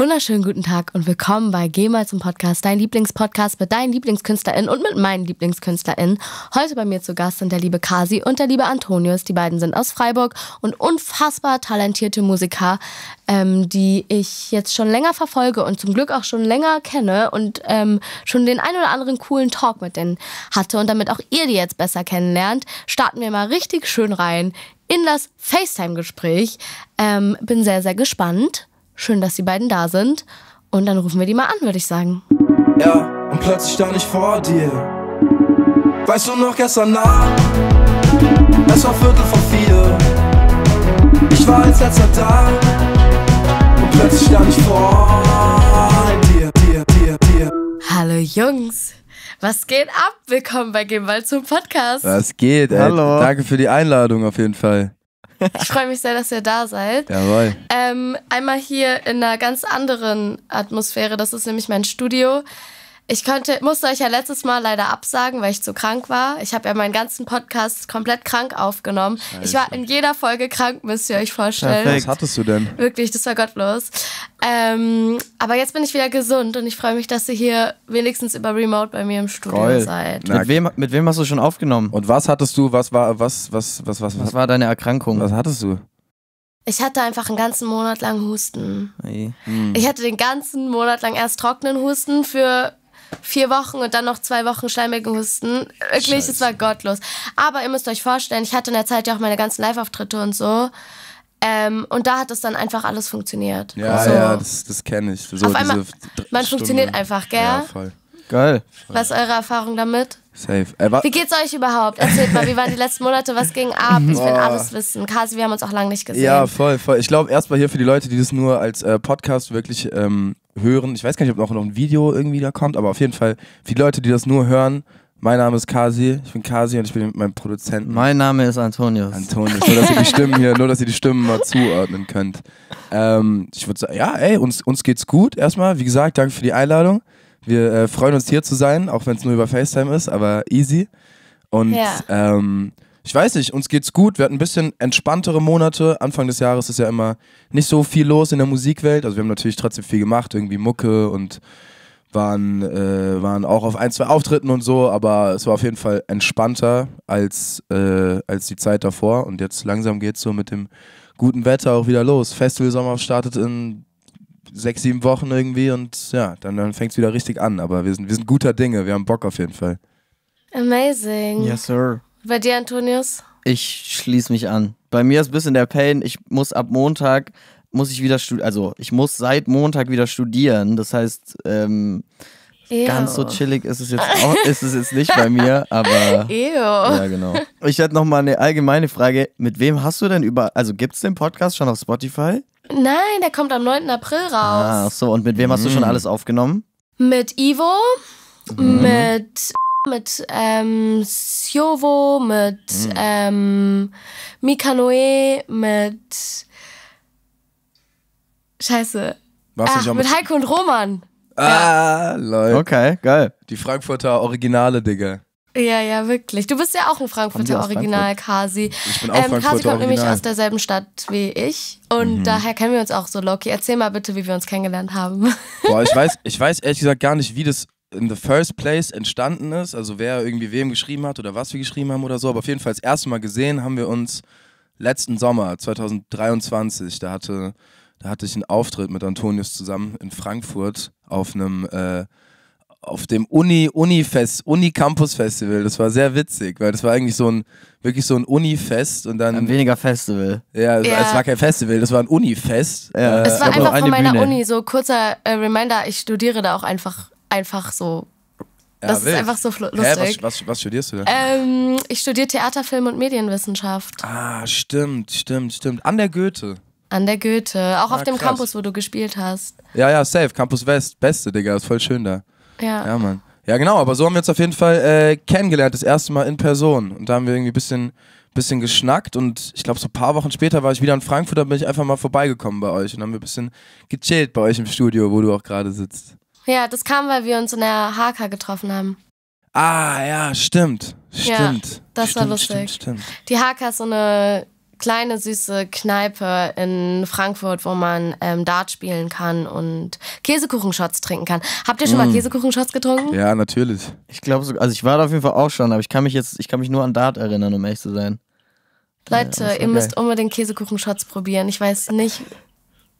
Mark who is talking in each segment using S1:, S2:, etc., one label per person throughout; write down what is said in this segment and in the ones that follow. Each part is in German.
S1: Wunderschönen guten Tag und willkommen bei Geh mal zum Podcast, dein Lieblingspodcast mit deinen LieblingskünstlerInnen und mit meinen LieblingskünstlerInnen. Heute bei mir zu Gast sind der liebe Kasi und der liebe Antonius. Die beiden sind aus Freiburg und unfassbar talentierte Musiker, ähm, die ich jetzt schon länger verfolge und zum Glück auch schon länger kenne und ähm, schon den ein oder anderen coolen Talk mit denen hatte. Und damit auch ihr die jetzt besser kennenlernt, starten wir mal richtig schön rein in das FaceTime-Gespräch. Ähm, bin sehr, sehr gespannt. Schön, dass die beiden da sind. Und dann rufen wir die mal an, würde ich sagen.
S2: Ja, und plötzlich stand ich vor dir. Weißt du noch gestern Abend? Es war Viertel vor vier. Ich war als letzter da. Und plötzlich stand ich vor
S1: dir, dir, dir, dir. Hallo Jungs. Was geht ab? Willkommen bei Gehen zum Podcast.
S2: Was geht, ey? Hallo. Danke für die Einladung auf jeden Fall.
S1: Ich freue mich sehr, dass ihr da seid. Jawohl. Ähm, einmal hier in einer ganz anderen Atmosphäre. Das ist nämlich mein Studio. Ich konnte, musste euch ja letztes Mal leider absagen, weil ich zu krank war. Ich habe ja meinen ganzen Podcast komplett krank aufgenommen. Scheiße. Ich war in jeder Folge krank, müsst ihr euch vorstellen. Perfekt. Was hattest du denn? Wirklich, das war gottlos. Ähm, aber jetzt bin ich wieder gesund und ich freue mich, dass ihr hier wenigstens über Remote bei mir im Studio Goll. seid. mit,
S3: wem, mit wem hast du schon aufgenommen? Und was hattest du? Was war, was, was, was, was, was, war deine Erkrankung? Was hattest du?
S1: Ich hatte einfach einen ganzen Monat lang Husten. Hm. Ich hatte den ganzen Monat lang erst trockenen Husten für vier Wochen und dann noch zwei Wochen Husten. Wirklich, es war gottlos. Aber ihr müsst euch vorstellen, ich hatte in der Zeit ja auch meine ganzen Live-Auftritte und so. Ähm, und da hat es dann einfach alles funktioniert. Ja, so. ja,
S2: das, das kenne ich. So Auf einmal, man funktioniert einfach, gell? Ja, voll. Geil. Was ist eure
S1: Erfahrung damit?
S2: Safe. Ey, äh, wie
S1: geht's euch überhaupt? Erzählt mal, wie waren die letzten Monate? Was ging ab? Ich will alles wissen. Kasi, wir haben uns auch lange nicht gesehen. Ja,
S2: voll, voll. Ich glaube, erstmal hier für die Leute, die das nur als äh, Podcast wirklich ähm, hören. Ich weiß gar nicht, ob noch ein Video irgendwie da kommt, aber auf jeden Fall, für die Leute, die das nur hören, mein Name ist Kasi, ich bin Kasi und ich bin mit meinem Produzenten. Mein Name ist Antonius. Antonius, nur dass ihr die Stimmen hier, nur dass ihr die Stimmen mal zuordnen könnt. Ähm, ich würde sagen, ja, ey, uns, uns geht's gut erstmal. Wie gesagt, danke für die Einladung. Wir äh, freuen uns hier zu sein, auch wenn es nur über FaceTime ist, aber easy. Und ja. ähm, ich weiß nicht, uns geht's gut. Wir hatten ein bisschen entspanntere Monate. Anfang des Jahres ist ja immer nicht so viel los in der Musikwelt. Also wir haben natürlich trotzdem viel gemacht, irgendwie Mucke und waren, äh, waren auch auf ein, zwei Auftritten und so, aber es war auf jeden Fall entspannter als, äh, als die Zeit davor. Und jetzt langsam geht's so mit dem guten Wetter auch wieder los. Festival Sommer startet in sechs, sieben Wochen irgendwie und ja, dann, dann fängt es wieder richtig an. Aber wir sind, wir sind guter Dinge, wir haben Bock auf jeden Fall.
S1: Amazing. Yes, sir. Bei dir, Antonius?
S3: Ich schließe mich an. Bei mir ist ein bisschen der Pain. Ich muss ab Montag, muss ich wieder studieren. Also, ich muss seit Montag wieder studieren. Das heißt, ähm, Ganz so chillig ist es jetzt auch, ist es jetzt nicht bei mir, aber. Ew. Ja, genau. Ich hätte nochmal eine allgemeine Frage. Mit wem hast du denn über, also gibt es den Podcast schon auf Spotify?
S1: Nein, der kommt am 9. April raus. Ah,
S3: ach so, und mit wem mhm. hast du schon hm. alles aufgenommen?
S1: Mit Ivo, mhm. mit mit ähm, Siovo, mit mhm. ähm, Mikanoe, mit Scheiße. Ach, ah, mit, mit Heiko und Roman. Ah, ja.
S2: Leute. Okay, geil. Die Frankfurter Originale, Digga.
S1: Ja, ja, wirklich. Du bist ja auch ein Frankfurter Original, Frankfurt? Kasi. Ich bin auch ähm, Frankfurter Kasi kommt Original. nämlich aus derselben Stadt wie ich und mhm. daher kennen wir uns auch so, Loki. Erzähl mal bitte, wie wir uns kennengelernt haben. Boah, ich weiß,
S2: ich weiß ehrlich gesagt gar nicht, wie das in the first place entstanden ist, also wer irgendwie wem geschrieben hat oder was wir geschrieben haben oder so, aber auf jeden Fall das erste Mal gesehen haben wir uns letzten Sommer 2023. Da hatte, da hatte ich einen Auftritt mit Antonius zusammen in Frankfurt auf einem äh, auf dem Uni Uni Fest Uni Campus Festival. Das war sehr witzig, weil das war eigentlich so ein wirklich so ein Uni Fest und dann ein weniger Festival. Ja, ja. es war kein Festival, das war ein Uni Fest. Ja. Äh, es war einfach von meiner Bühne.
S1: Uni so kurzer äh, Reminder. Ich studiere da auch einfach einfach so. Ja, das wild. ist einfach so lustig. Hä, was,
S2: was, was, studierst du denn?
S1: Ähm, ich studiere Theater, Film und Medienwissenschaft.
S2: Ah, stimmt, stimmt, stimmt. An der Goethe.
S1: An der Goethe. Auch ah, auf dem krass. Campus, wo du gespielt hast.
S2: Ja, ja, safe. Campus West. Beste, Digga. Ist voll schön da. Ja. Ja, Mann. Ja, genau. Aber so haben wir uns auf jeden Fall äh, kennengelernt. Das erste Mal in Person. Und da haben wir irgendwie ein bisschen, bisschen geschnackt. Und ich glaube, so ein paar Wochen später war ich wieder in Frankfurt. Da bin ich einfach mal vorbeigekommen bei euch. Und haben wir ein bisschen gechillt bei euch im Studio, wo du auch gerade sitzt.
S1: Ja, das kam, weil wir uns in der HK getroffen haben.
S2: Ah, ja, stimmt.
S1: Stimmt. Ja, das stimmt, war lustig. Stimmt, stimmt. Die HK ist so eine kleine süße Kneipe in Frankfurt, wo man ähm, Dart spielen kann und Käsekuchenshots trinken kann. Habt ihr schon mm. mal Käsekuchenshots getrunken?
S3: Ja, natürlich. Ich glaube, so, also ich war da auf jeden Fall auch schon, aber ich kann mich jetzt, ich kann mich nur an Dart erinnern, um ehrlich zu sein. Leute, ja, ihr geil. müsst
S1: unbedingt Käsekuchenshots probieren. Ich weiß nicht,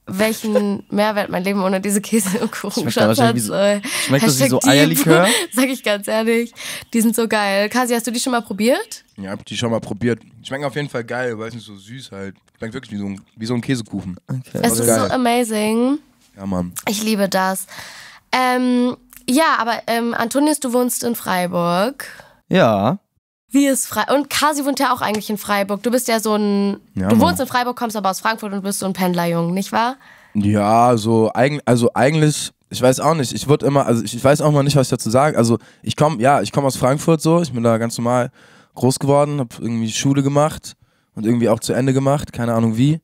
S1: welchen Mehrwert mein Leben ohne diese Käse und Kuchenschatz hat. Wie so, äh, schmeckt das wie so Eierlikör? sag ich ganz ehrlich. Die sind so geil. Kasi, hast du die schon mal probiert?
S2: Ja, hab die schon mal probiert. Schmecken auf jeden Fall geil, weil es nicht so süß halt. Schmeckt wirklich wie so ein, wie so ein Käsekuchen. Okay. Es ist geil. so
S1: amazing. Ja, Mann. Ich liebe das. Ähm, ja, aber ähm, Antonius, du wohnst in Freiburg. Ja. Wie ist Freiburg? Und Kasi wohnt ja auch eigentlich in Freiburg. Du bist ja so ein. Ja, du wohnst in Freiburg, kommst aber aus Frankfurt und bist so ein Pendlerjung, nicht wahr?
S2: Ja, so also eigentlich, ich weiß auch nicht. Ich würde immer, also ich, weiß auch mal nicht, was ich dazu sage. Also ich komme, ja, ich komme aus Frankfurt so. Ich bin da ganz normal groß geworden, habe irgendwie Schule gemacht und irgendwie auch zu Ende gemacht, keine Ahnung wie.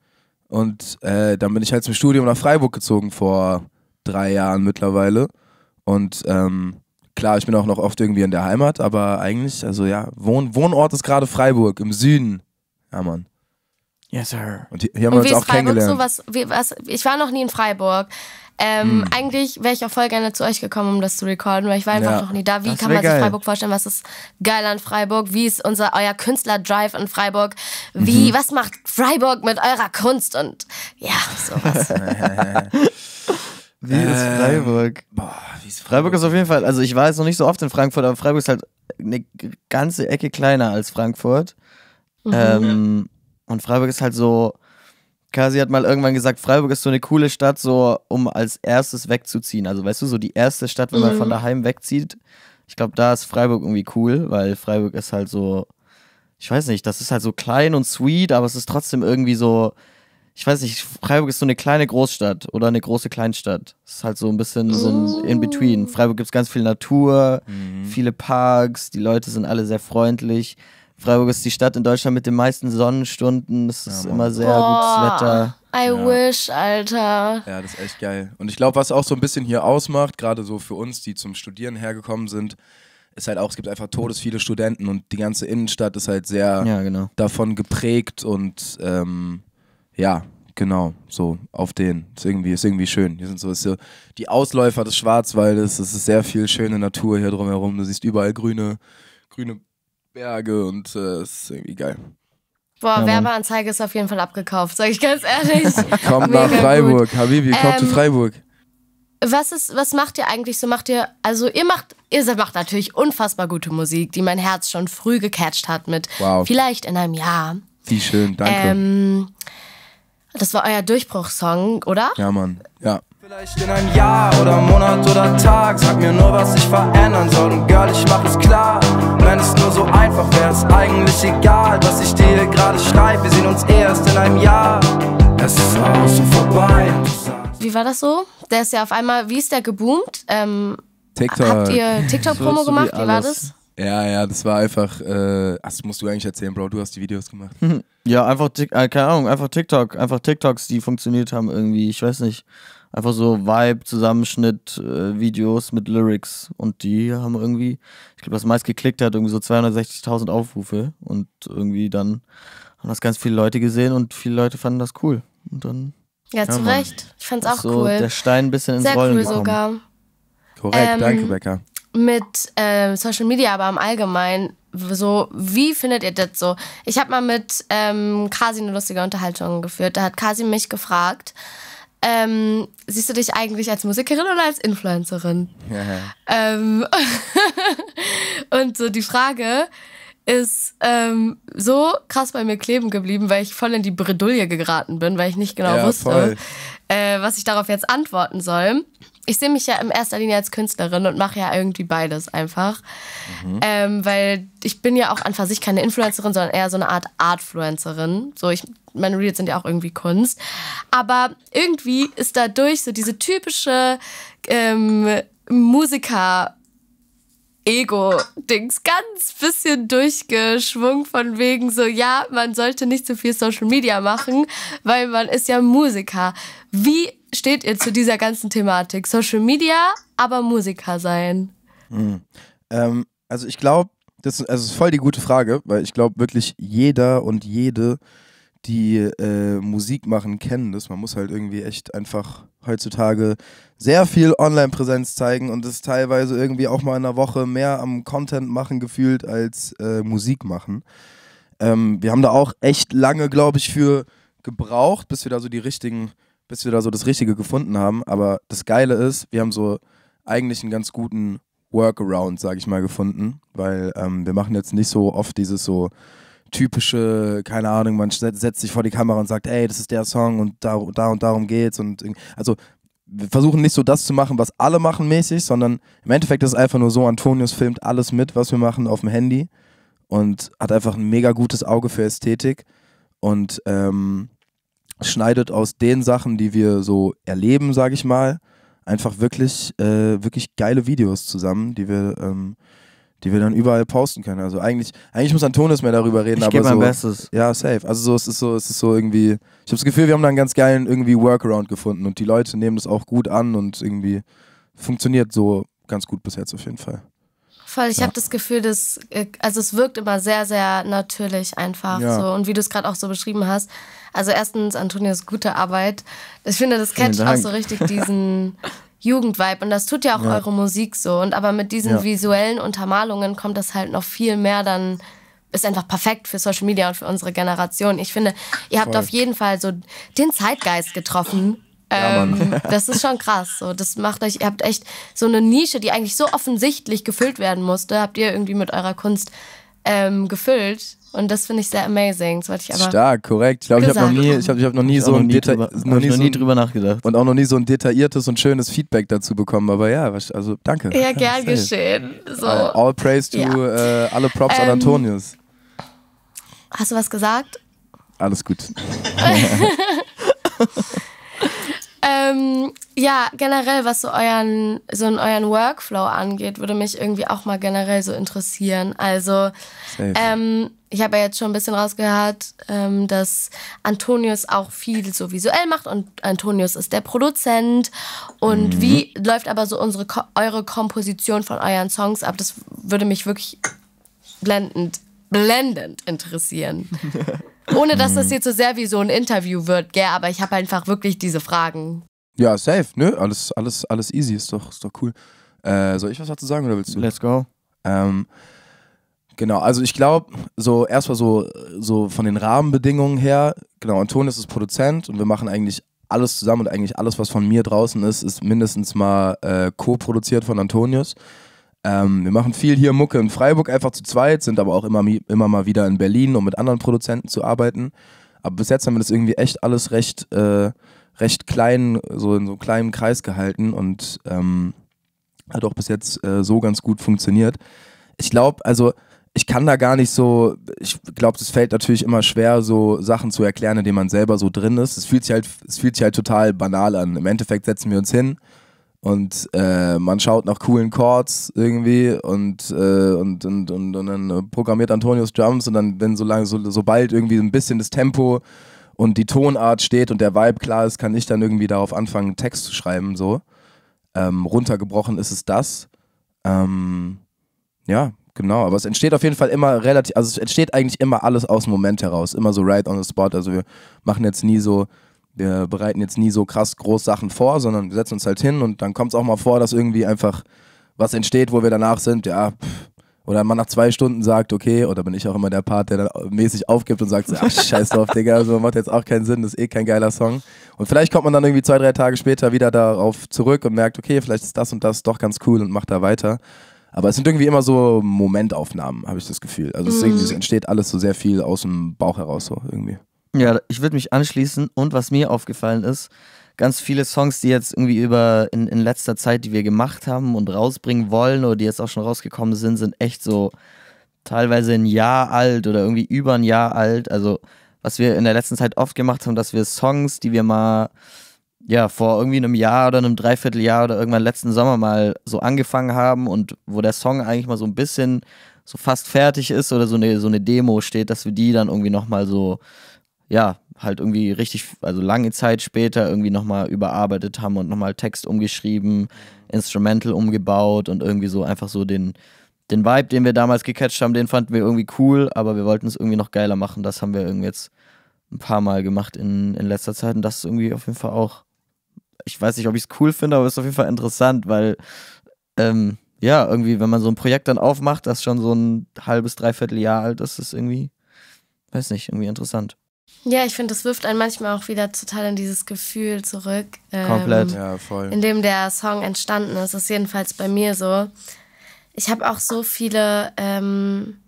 S2: Und äh, dann bin ich halt zum Studium nach Freiburg gezogen vor drei Jahren mittlerweile. Und ähm, Klar, ich bin auch noch oft irgendwie in der Heimat, aber eigentlich, also ja, Wohn Wohnort ist gerade Freiburg im Süden. Ja, Mann. Yes, sir. Und hier, hier haben wir uns auch Freiburg kennengelernt. So
S1: was, wie, was, ich war noch nie in Freiburg. Ähm, mm. Eigentlich wäre ich auch voll gerne zu euch gekommen, um das zu recorden, weil ich war einfach ja. noch nie da. Wie kann man sich Freiburg vorstellen? Was ist geil an Freiburg? Wie ist unser euer Künstler-Drive in Freiburg? Wie, mhm. was macht Freiburg mit eurer Kunst? Und ja, sowas.
S3: Wie ist ähm, Freiburg? Boah, wie ist Freiburg? Freiburg ist auf jeden Fall, also ich war jetzt noch nicht so oft in Frankfurt, aber Freiburg ist halt eine ganze Ecke kleiner als Frankfurt. Mhm. Ähm, und Freiburg ist halt so, Kasi hat mal irgendwann gesagt, Freiburg ist so eine coole Stadt, so um als erstes wegzuziehen. Also weißt du, so die erste Stadt, wenn man mhm. von daheim wegzieht. Ich glaube, da ist Freiburg irgendwie cool, weil Freiburg ist halt so, ich weiß nicht, das ist halt so klein und sweet, aber es ist trotzdem irgendwie so, ich weiß nicht, Freiburg ist so eine kleine Großstadt oder eine große Kleinstadt. Es ist halt so ein bisschen so ein oh. In-Between. Freiburg gibt es ganz viel Natur, mhm. viele Parks, die Leute sind alle sehr freundlich. Freiburg ist die Stadt in Deutschland mit den meisten Sonnenstunden. Es
S1: ist ja, immer sehr Boah, gutes Wetter. I ja. wish, Alter. Ja,
S2: das ist echt geil. Und ich glaube, was auch so ein bisschen hier ausmacht, gerade so für uns, die zum Studieren hergekommen sind, ist halt auch, es gibt einfach todes viele Studenten und die ganze Innenstadt ist halt sehr ja, genau. davon geprägt und ähm, ja, genau, so auf den. Ist irgendwie, ist irgendwie schön. Hier sind so, so die Ausläufer des Schwarzwaldes, es ist sehr viel schöne Natur hier drumherum. Du siehst überall grüne, grüne Berge und äh, ist irgendwie geil. Boah, ja,
S1: Werbeanzeige ist auf jeden Fall abgekauft, sag ich ganz ehrlich. komm nach Freiburg,
S2: gut. Habibi, komm ähm, zu Freiburg.
S1: Was ist, was macht ihr eigentlich so? Macht ihr, also ihr macht, ihr macht natürlich unfassbar gute Musik, die mein Herz schon früh gecatcht hat mit wow. vielleicht in einem Jahr.
S2: Wie schön, danke.
S1: Ähm, das war euer Durchbruchssong, oder?
S2: Ja, Mann. Ja. Vielleicht in ein Jahr oder Monat oder Tag. Sag mir nur, was ich verändern soll. Und Girl, ich mach es klar. Wenn es nur so einfach wäre, ist eigentlich egal, was ich dir gerade schreibe. Wir sehen uns erst in einem Jahr. Es ist aus und vorbei.
S1: Wie war das so? Der ist ja auf einmal, wie ist der geboomt? Ähm, TikTok. Habt ihr TikTok-Promo gemacht? Wie war das?
S2: Ja, ja, das war einfach. Äh, ach, das musst du eigentlich erzählen, Bro. Du hast die Videos gemacht.
S3: Mhm. Ja, einfach, äh, keine Ahnung, einfach TikTok. Einfach TikToks, die funktioniert haben irgendwie. Ich weiß nicht. Einfach so Vibe-Zusammenschnitt-Videos äh, mit Lyrics. Und die haben irgendwie, ich glaube, das meist geklickt hat, irgendwie so 260.000 Aufrufe. Und irgendwie dann haben das ganz viele Leute gesehen und viele Leute fanden das cool. Und dann. Ja, zu Mann. Recht. Ich fand's auch so cool. Der Stein ein bisschen ins Sehr Rollen cool gekommen. sogar. Korrekt, ähm, danke, Becker
S1: mit äh, Social Media, aber im Allgemeinen, so, wie findet ihr das so? Ich habe mal mit ähm, Kasi eine lustige Unterhaltung geführt. Da hat Kasi mich gefragt, ähm, siehst du dich eigentlich als Musikerin oder als Influencerin? Ähm, und so die Frage ist ähm, so krass bei mir kleben geblieben, weil ich voll in die Bredouille geraten bin, weil ich nicht genau ja, wusste, äh, was ich darauf jetzt antworten soll ich sehe mich ja in erster Linie als Künstlerin und mache ja irgendwie beides einfach. Mhm. Ähm, weil ich bin ja auch an für sich keine Influencerin, sondern eher so eine Art Artfluencerin. So, ich, meine Reels sind ja auch irgendwie Kunst. Aber irgendwie ist dadurch so diese typische ähm, Musiker- Ego-Dings ganz bisschen durchgeschwungen von wegen so, ja, man sollte nicht so viel Social Media machen, weil man ist ja Musiker. Wie steht ihr zu dieser ganzen Thematik? Social Media, aber Musiker sein?
S2: Mhm. Ähm, also ich glaube, das, also das ist voll die gute Frage, weil ich glaube wirklich jeder und jede, die äh, Musik machen, kennen das. Man muss halt irgendwie echt einfach heutzutage sehr viel Online-Präsenz zeigen und das teilweise irgendwie auch mal in einer Woche mehr am Content machen gefühlt als äh, Musik machen. Ähm, wir haben da auch echt lange, glaube ich, für gebraucht, bis wir da so die richtigen bis wir da so das Richtige gefunden haben. Aber das Geile ist, wir haben so eigentlich einen ganz guten Workaround, sage ich mal, gefunden, weil ähm, wir machen jetzt nicht so oft dieses so typische, keine Ahnung, man setzt sich vor die Kamera und sagt, ey, das ist der Song und da, da und darum geht's und also wir versuchen nicht so das zu machen, was alle machen mäßig, sondern im Endeffekt ist es einfach nur so, Antonius filmt alles mit, was wir machen auf dem Handy und hat einfach ein mega gutes Auge für Ästhetik und ähm, schneidet aus den Sachen, die wir so erleben, sage ich mal, einfach wirklich, äh, wirklich geile Videos zusammen, die wir, ähm, die wir dann überall posten können. Also eigentlich, eigentlich muss Antonis mehr darüber reden, ich aber mein so, Bestes. ja, safe. Also so, es ist so, es ist so irgendwie, ich habe das Gefühl, wir haben da einen ganz geilen irgendwie Workaround gefunden und die Leute nehmen das auch gut an und irgendwie funktioniert so ganz gut bis jetzt auf jeden Fall.
S1: Voll, ich ja. habe das Gefühl, dass, äh, also es wirkt immer sehr, sehr natürlich einfach ja. so und wie du es gerade auch so beschrieben hast, also erstens, Antonius, gute Arbeit. Ich finde, das catcht auch so richtig diesen Jugendvibe. Und das tut ja auch ja. eure Musik so. Und aber mit diesen ja. visuellen Untermalungen kommt das halt noch viel mehr dann. Ist einfach perfekt für Social Media und für unsere Generation. Ich finde, ihr habt Voll. auf jeden Fall so den Zeitgeist getroffen. Ja, ähm, das ist schon krass. So, das macht euch, ihr habt echt so eine Nische, die eigentlich so offensichtlich gefüllt werden musste, habt ihr irgendwie mit eurer Kunst ähm, gefüllt. Und das finde ich sehr amazing. Das wollte ich aber Stark,
S2: korrekt. Ich glaube, ich habe noch nie, ich hab, ich hab noch nie so ein drüber, noch nie, noch nie drüber nachgedacht. Und auch noch nie so ein detailliertes und schönes Feedback dazu bekommen. Aber ja, also danke. Ja, gern geschehen. So. All praise to ja. äh, alle Props ähm, an Antonius.
S1: Hast du was gesagt? Alles gut. Ähm, ja, generell, was so euren, so in euren Workflow angeht, würde mich irgendwie auch mal generell so interessieren. Also, ähm, ich habe ja jetzt schon ein bisschen rausgehört, ähm, dass Antonius auch viel so visuell macht und Antonius ist der Produzent. Und mhm. wie läuft aber so unsere, eure Komposition von euren Songs ab? Das würde mich wirklich blendend, blendend interessieren. Ohne dass das hm. jetzt so sehr wie so ein Interview wird, gell, aber ich habe einfach wirklich diese Fragen.
S2: Ja, safe, ne? Alles, alles, alles easy, ist doch, ist doch cool. Äh, soll ich was dazu sagen oder willst du? Let's go. Ähm, genau, also ich glaube, so erstmal so, so von den Rahmenbedingungen her, genau, Antonis ist Produzent und wir machen eigentlich alles zusammen und eigentlich alles, was von mir draußen ist, ist mindestens mal äh, co-produziert von Antonius. Ähm, wir machen viel hier Mucke in Freiburg, einfach zu zweit, sind aber auch immer, immer mal wieder in Berlin, um mit anderen Produzenten zu arbeiten. Aber bis jetzt haben wir das irgendwie echt alles recht, äh, recht klein, so in so einem kleinen Kreis gehalten und ähm, hat auch bis jetzt äh, so ganz gut funktioniert. Ich glaube, also ich kann da gar nicht so, ich glaube, es fällt natürlich immer schwer, so Sachen zu erklären, in denen man selber so drin ist. Es fühlt halt, es fühlt sich halt total banal an. Im Endeffekt setzen wir uns hin, und äh, man schaut nach coolen Chords irgendwie und, äh, und, und, und, und, dann programmiert Antonius Drums und dann, wenn so lange, so, sobald irgendwie ein bisschen das Tempo und die Tonart steht und der Vibe klar ist, kann ich dann irgendwie darauf anfangen, Text zu schreiben, so. Ähm, runtergebrochen ist es das. Ähm, ja, genau. Aber es entsteht auf jeden Fall immer relativ, also es entsteht eigentlich immer alles aus dem Moment heraus, immer so right on the spot. Also wir machen jetzt nie so, wir bereiten jetzt nie so krass groß Sachen vor, sondern wir setzen uns halt hin und dann kommt es auch mal vor, dass irgendwie einfach was entsteht, wo wir danach sind, ja, pff, oder man nach zwei Stunden sagt, okay, oder bin ich auch immer der Part, der dann mäßig aufgibt und sagt, so, ach, scheiß drauf, Digga, so macht jetzt auch keinen Sinn, das ist eh kein geiler Song. Und vielleicht kommt man dann irgendwie zwei, drei Tage später wieder darauf zurück und merkt, okay, vielleicht ist das und das doch ganz cool und macht da weiter. Aber es sind irgendwie immer so Momentaufnahmen, habe ich das Gefühl. Also es, mhm. entsteht alles so sehr viel aus dem Bauch heraus so irgendwie.
S3: Ja, ich würde mich anschließen und was mir aufgefallen ist, ganz viele Songs, die jetzt irgendwie über in, in letzter Zeit, die wir gemacht haben und rausbringen wollen oder die jetzt auch schon rausgekommen sind, sind echt so teilweise ein Jahr alt oder irgendwie über ein Jahr alt. Also was wir in der letzten Zeit oft gemacht haben, dass wir Songs, die wir mal ja vor irgendwie einem Jahr oder einem Dreivierteljahr oder irgendwann letzten Sommer mal so angefangen haben und wo der Song eigentlich mal so ein bisschen so fast fertig ist oder so eine so eine Demo steht, dass wir die dann irgendwie noch mal so ja, halt irgendwie richtig, also lange Zeit später irgendwie nochmal überarbeitet haben und nochmal Text umgeschrieben, Instrumental umgebaut und irgendwie so einfach so den, den Vibe, den wir damals gecatcht haben, den fanden wir irgendwie cool, aber wir wollten es irgendwie noch geiler machen. Das haben wir irgendwie jetzt ein paar Mal gemacht in, in letzter Zeit und das ist irgendwie auf jeden Fall auch, ich weiß nicht, ob ich es cool finde, aber es ist auf jeden Fall interessant, weil, ähm, ja, irgendwie, wenn man so ein Projekt dann aufmacht, das schon so ein halbes, dreiviertel Jahr alt ist, ist irgendwie, weiß nicht, irgendwie interessant.
S1: Ja, ich finde, das wirft einen manchmal auch wieder total in dieses Gefühl zurück. Ähm, Komplett, ja, voll. In dem der Song entstanden ist. Das ist jedenfalls bei mir so. Ich habe auch so viele ähm,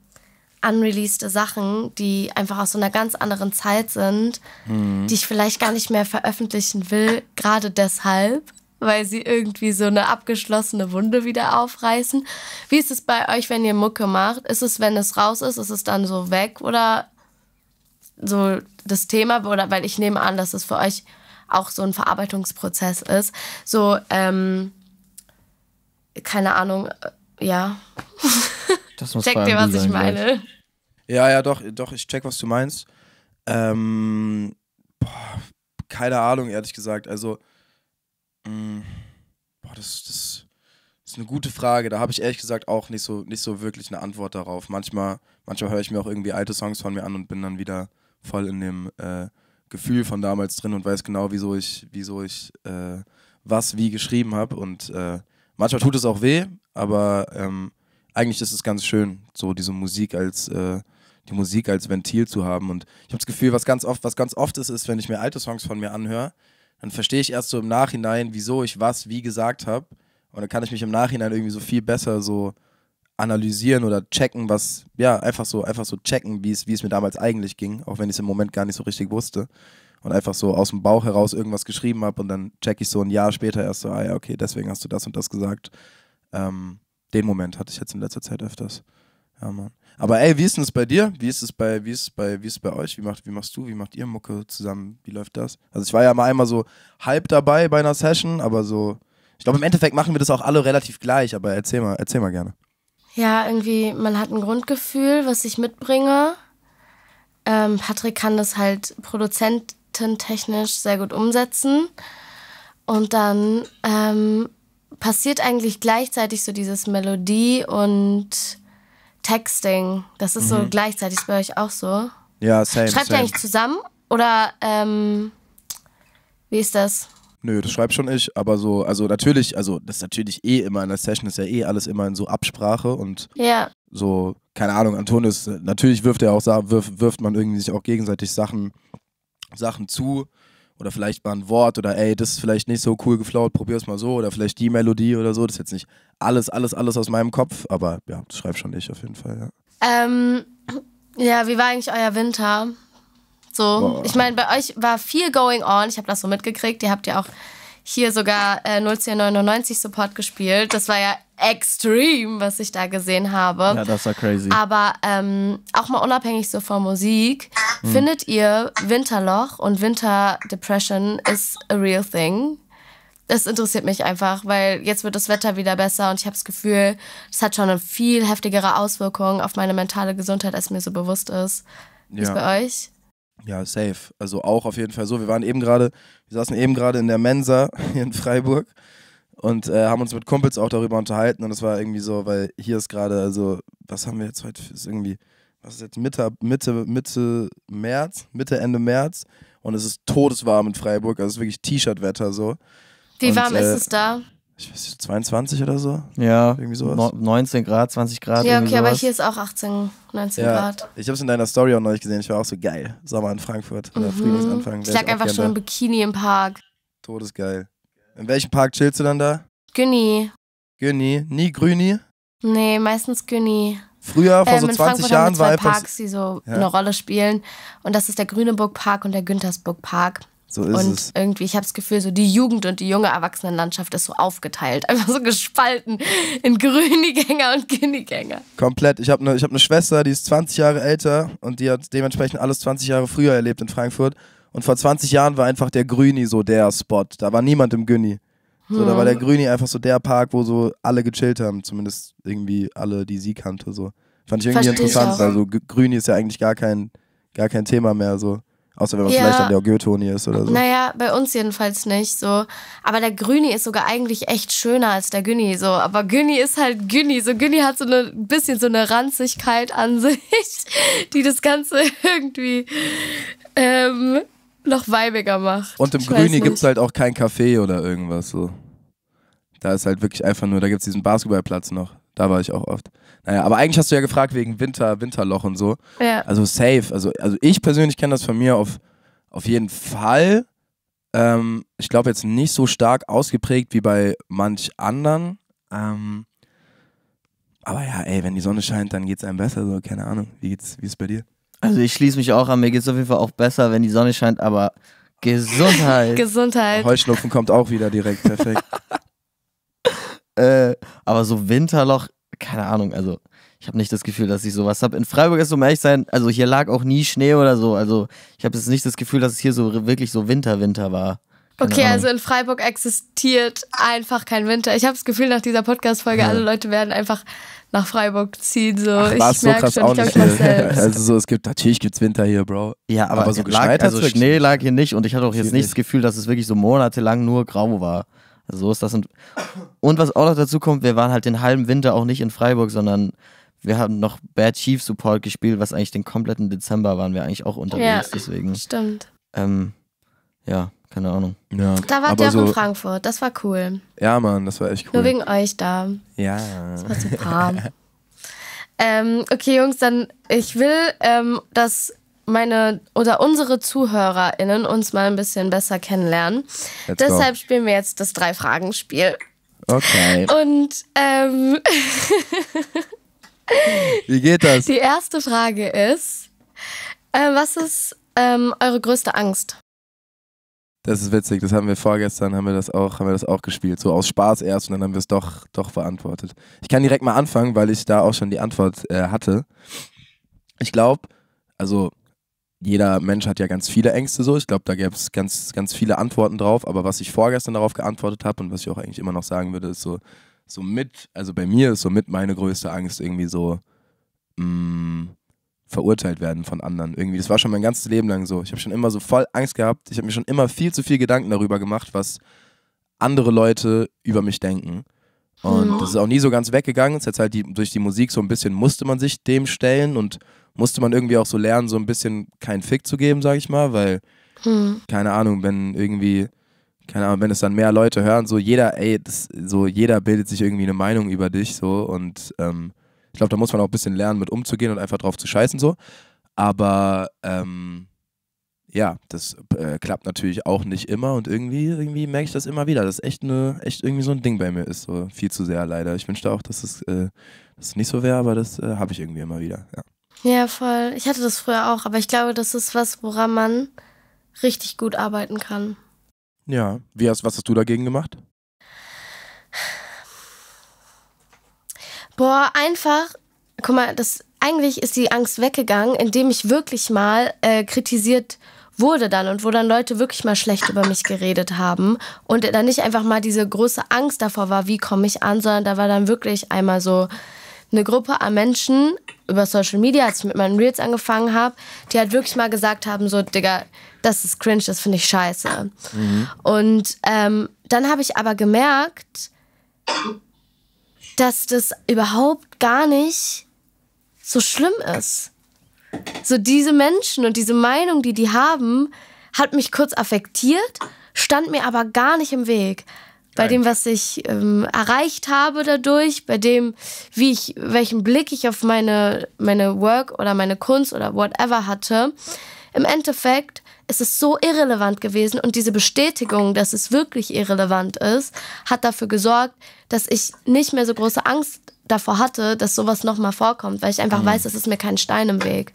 S1: unreleasede Sachen, die einfach aus so einer ganz anderen Zeit sind,
S3: mhm. die ich
S1: vielleicht gar nicht mehr veröffentlichen will, gerade deshalb, weil sie irgendwie so eine abgeschlossene Wunde wieder aufreißen. Wie ist es bei euch, wenn ihr Mucke macht? Ist es, wenn es raus ist, ist es dann so weg oder so das Thema, oder weil ich nehme an, dass es für euch auch so ein Verarbeitungsprozess ist. So, ähm, keine Ahnung, äh, ja. Das muss Checkt ihr, was ich meine? Gleich.
S2: Ja, ja, doch, doch, ich check, was du meinst. Ähm, boah, keine Ahnung, ehrlich gesagt. Also, mh, mm, boah, das, das ist eine gute Frage. Da habe ich ehrlich gesagt auch nicht so, nicht so wirklich eine Antwort darauf. Manchmal, manchmal höre ich mir auch irgendwie alte Songs von mir an und bin dann wieder voll in dem äh, Gefühl von damals drin und weiß genau, wieso ich, wieso ich äh, was wie geschrieben habe. Und äh, manchmal tut es auch weh, aber ähm, eigentlich ist es ganz schön, so diese Musik als äh, die Musik als Ventil zu haben. Und ich habe das Gefühl, was ganz oft, was ganz oft ist, ist, wenn ich mir alte Songs von mir anhöre, dann verstehe ich erst so im Nachhinein, wieso ich was wie gesagt habe. Und dann kann ich mich im Nachhinein irgendwie so viel besser so analysieren oder checken, was, ja, einfach so, einfach so checken, wie es, wie es mir damals eigentlich ging, auch wenn ich es im Moment gar nicht so richtig wusste. Und einfach so aus dem Bauch heraus irgendwas geschrieben habe und dann check ich so ein Jahr später erst so, ah ja, okay, deswegen hast du das und das gesagt. Ähm, den Moment hatte ich jetzt in letzter Zeit öfters. Ja, Mann. Aber ey, wie ist denn es bei dir? Wie ist es bei, wie ist es bei, wie ist es bei euch? Wie, macht, wie machst du? Wie macht ihr Mucke zusammen? Wie läuft das? Also ich war ja mal einmal so halb dabei bei einer Session, aber so, ich glaube im Endeffekt machen wir das auch alle relativ gleich, aber erzähl mal, erzähl mal gerne.
S1: Ja, irgendwie, man hat ein Grundgefühl, was ich mitbringe. Ähm, Patrick kann das halt produzententechnisch sehr gut umsetzen. Und dann ähm, passiert eigentlich gleichzeitig so dieses Melodie und Texting. Das ist mhm. so gleichzeitig bei euch auch so.
S2: Ja, same. Schreibt same. ihr eigentlich
S1: zusammen oder ähm, wie ist das?
S2: Nö, das schreibe schon ich, aber so, also natürlich, also das ist natürlich eh immer in der Session, ist ja eh alles immer in so Absprache und ja. so, keine Ahnung, Antonis, natürlich wirft er auch, wirft, wirft man irgendwie sich auch gegenseitig Sachen, Sachen zu oder vielleicht mal ein Wort oder ey, das ist vielleicht nicht so cool geflaut, probier es mal so oder vielleicht die Melodie oder so, das ist jetzt nicht alles, alles, alles aus meinem Kopf, aber ja, das schreibe schon ich auf jeden Fall,
S1: ja. Ähm, ja, wie war eigentlich euer Winter? So, Boah. ich meine, bei euch war viel going on. Ich habe das so mitgekriegt. Ihr habt ja auch hier sogar äh, 01099 Support gespielt. Das war ja extrem, was ich da gesehen habe. Ja,
S3: das war crazy. Aber
S1: ähm, auch mal unabhängig so von Musik, mhm. findet ihr Winterloch und Winterdepression is a real thing? Das interessiert mich einfach, weil jetzt wird das Wetter wieder besser und ich habe das Gefühl, das hat schon eine viel heftigere Auswirkung auf meine mentale Gesundheit, als mir so bewusst ist. Ja. Ist bei euch?
S2: Ja, safe. Also auch auf jeden Fall so. Wir waren eben gerade, wir saßen eben gerade in der Mensa hier in Freiburg und äh, haben uns mit Kumpels auch darüber unterhalten und es war irgendwie so, weil hier ist gerade, also was haben wir jetzt heute, ist irgendwie, was ist jetzt Mitte, Mitte, Mitte März, Mitte, Ende März und es ist todeswarm in Freiburg, also es ist wirklich T-Shirt-Wetter so. Wie und, warm äh, ist es da? ich weiß nicht, 22 oder so? Ja. Irgendwie sowas. 19 Grad, 20 Grad. Ja, okay, aber hier
S1: ist auch 18, 19 ja, Grad.
S2: Ich habe es in deiner Story auch neulich gesehen. Ich war auch so geil. Sommer in Frankfurt oder mhm. Frühlingsanfang. Ich lag einfach schon im
S1: Bikini im Park.
S2: Todesgeil. In welchem Park chillst du dann da? Günni. Günni? Nie Grüni?
S1: Nee, meistens Günni.
S2: Früher, vor ähm, so 20 Frankfurt Jahren, haben wir zwei war Parks,
S1: die so ja. eine Rolle spielen. Und das ist der Grüneburg Park und der Güntersburg Park. So ist und es. irgendwie, ich habe das Gefühl, so die Jugend- und die junge Erwachsenenlandschaft ist so aufgeteilt, einfach so gespalten in Grünigänger und Kinnigänger.
S2: Komplett. Ich habe eine hab ne Schwester, die ist 20 Jahre älter und die hat dementsprechend alles 20 Jahre früher erlebt in Frankfurt. Und vor 20 Jahren war einfach der Grüni so der Spot. Da war niemand im Günni. So, hm. Da war der hm. Grüni einfach so der Park, wo so alle gechillt haben. Zumindest irgendwie alle, die sie kannte. So. Fand ich irgendwie Versteh interessant. Ich also Grüni ist ja eigentlich gar kein, gar kein Thema mehr. So. Außer wenn man ja. vielleicht an der Gürtoni ist oder so.
S1: Naja, bei uns jedenfalls nicht. So. Aber der Grüni ist sogar eigentlich echt schöner als der Günni. So. Aber Günni ist halt Günni. So, Günni hat so ein bisschen so eine Ranzigkeit an sich, die das Ganze irgendwie ähm, noch weibiger macht. Und im ich Grüni gibt es
S2: halt auch kein Café oder irgendwas. So. Da ist halt wirklich einfach nur, da gibt es diesen Basketballplatz noch. Da war ich auch oft. Naja, aber eigentlich hast du ja gefragt wegen Winter, Winterloch und so. Ja. Also safe. Also, also ich persönlich kenne das von mir auf, auf jeden Fall. Ähm, ich glaube jetzt nicht so stark ausgeprägt wie bei manch
S3: anderen. Ähm, aber ja, ey, wenn die Sonne scheint, dann geht's einem besser. So, keine Ahnung. Wie geht's, wie ist bei dir? Also ich schließe mich auch an, mir geht's auf jeden Fall auch besser, wenn die Sonne scheint, aber Gesundheit. Gesundheit. Heuschnupfen kommt auch wieder direkt, perfekt. äh, aber so Winterloch, keine Ahnung, also ich habe nicht das Gefühl, dass ich sowas habe. In Freiburg ist, um ehrlich sein, also hier lag auch nie Schnee oder so. Also ich habe jetzt nicht das Gefühl, dass es hier so wirklich so Winter-Winter war. Keine okay, Ahnung. also
S1: in Freiburg existiert einfach kein Winter. Ich habe das Gefühl, nach dieser Podcast-Folge, ja. alle Leute werden einfach nach Freiburg ziehen. So. Ach, ich so merke schon, auch ich glaube,
S2: Also so, es gibt, natürlich gibt es Winter hier, Bro.
S3: Ja, aber, aber so lag, also Schnee lag hier nicht und ich hatte auch jetzt nicht das Gefühl, dass es wirklich so monatelang nur grau war. So ist das. Und, und was auch noch dazu kommt, wir waren halt den halben Winter auch nicht in Freiburg, sondern wir haben noch Bad Chief Support gespielt, was eigentlich den kompletten Dezember waren wir eigentlich auch unterwegs. Ja, deswegen. Stimmt. Ähm, ja, keine Ahnung. Ja, da wart ihr auch so in
S1: Frankfurt, das war cool.
S3: Ja, Mann,
S2: das war echt cool. Nur wegen
S1: euch da.
S2: Ja. Das war super.
S1: ähm, okay, Jungs, dann ich will, ähm, dass meine oder unsere ZuhörerInnen uns mal ein bisschen besser kennenlernen. Let's Deshalb go. spielen wir jetzt das Drei-Fragen-Spiel. Okay. Und ähm,
S2: wie geht das? Die
S1: erste Frage ist: äh, Was ist ähm, eure größte Angst?
S2: Das ist witzig, das haben wir vorgestern, haben wir das auch, haben wir das auch gespielt. So aus Spaß erst und dann haben wir es doch, doch beantwortet. Ich kann direkt mal anfangen, weil ich da auch schon die Antwort äh, hatte. Ich glaube, also jeder Mensch hat ja ganz viele Ängste so. Ich glaube, da gäbe es ganz, ganz viele Antworten drauf. Aber was ich vorgestern darauf geantwortet habe und was ich auch eigentlich immer noch sagen würde, ist so, so mit, also bei mir ist so mit meine größte Angst irgendwie so mh, mm, verurteilt werden von anderen. Irgendwie, das war schon mein ganzes Leben lang so. Ich habe schon immer so voll Angst gehabt. Ich habe mir schon immer viel zu viel Gedanken darüber gemacht, was andere Leute über mich denken. Und mhm. das ist auch nie so ganz weggegangen. Es ist jetzt halt die, durch die Musik so ein bisschen musste man sich dem stellen und musste man irgendwie auch so lernen, so ein bisschen keinen Fick zu geben, sag ich mal, weil, hm. keine Ahnung, wenn irgendwie, keine Ahnung, wenn es dann mehr Leute hören, so jeder, ey, das, so jeder bildet sich irgendwie eine Meinung über dich, so und ähm, ich glaube, da muss man auch ein bisschen lernen, mit umzugehen und einfach drauf zu scheißen, so. Aber, ähm, ja, das äh, klappt natürlich auch nicht immer und irgendwie, irgendwie merke ich das immer wieder, dass echt eine, echt irgendwie so ein Ding bei mir ist, so viel zu sehr leider. Ich wünschte auch, dass es, äh, dass nicht so wäre, aber das äh, habe ich irgendwie immer wieder. Ja.
S1: Ja, voll. Ich hatte das früher auch, aber ich glaube, das ist was, woran man richtig gut arbeiten kann.
S2: Ja, wie hast, was hast du dagegen gemacht?
S1: Boah, einfach, guck mal, das, eigentlich ist die Angst weggegangen, indem ich wirklich mal äh, kritisiert wurde dann und wo dann Leute wirklich mal schlecht über mich geredet haben und dann nicht einfach mal diese große Angst davor war, wie komme ich an, sondern da war dann wirklich einmal so, eine Gruppe an Menschen über Social Media, als ich mit meinen Reels angefangen habe, die halt wirklich mal gesagt haben, so, Digga, das ist cringe, das finde ich scheiße. Mhm. Und ähm, dann habe ich aber gemerkt, dass das überhaupt gar nicht so schlimm ist. So diese Menschen und diese Meinung, die die haben, hat mich kurz affektiert, stand mir aber gar nicht im Weg bei dem, was ich ähm, erreicht habe dadurch, bei dem, wie ich, welchen Blick ich auf meine, meine Work oder meine Kunst oder whatever hatte. Im Endeffekt ist es so irrelevant gewesen und diese Bestätigung, dass es wirklich irrelevant ist, hat dafür gesorgt, dass ich nicht mehr so große Angst davor hatte, dass sowas nochmal vorkommt, weil ich einfach mhm. weiß, es ist mir kein Stein im Weg.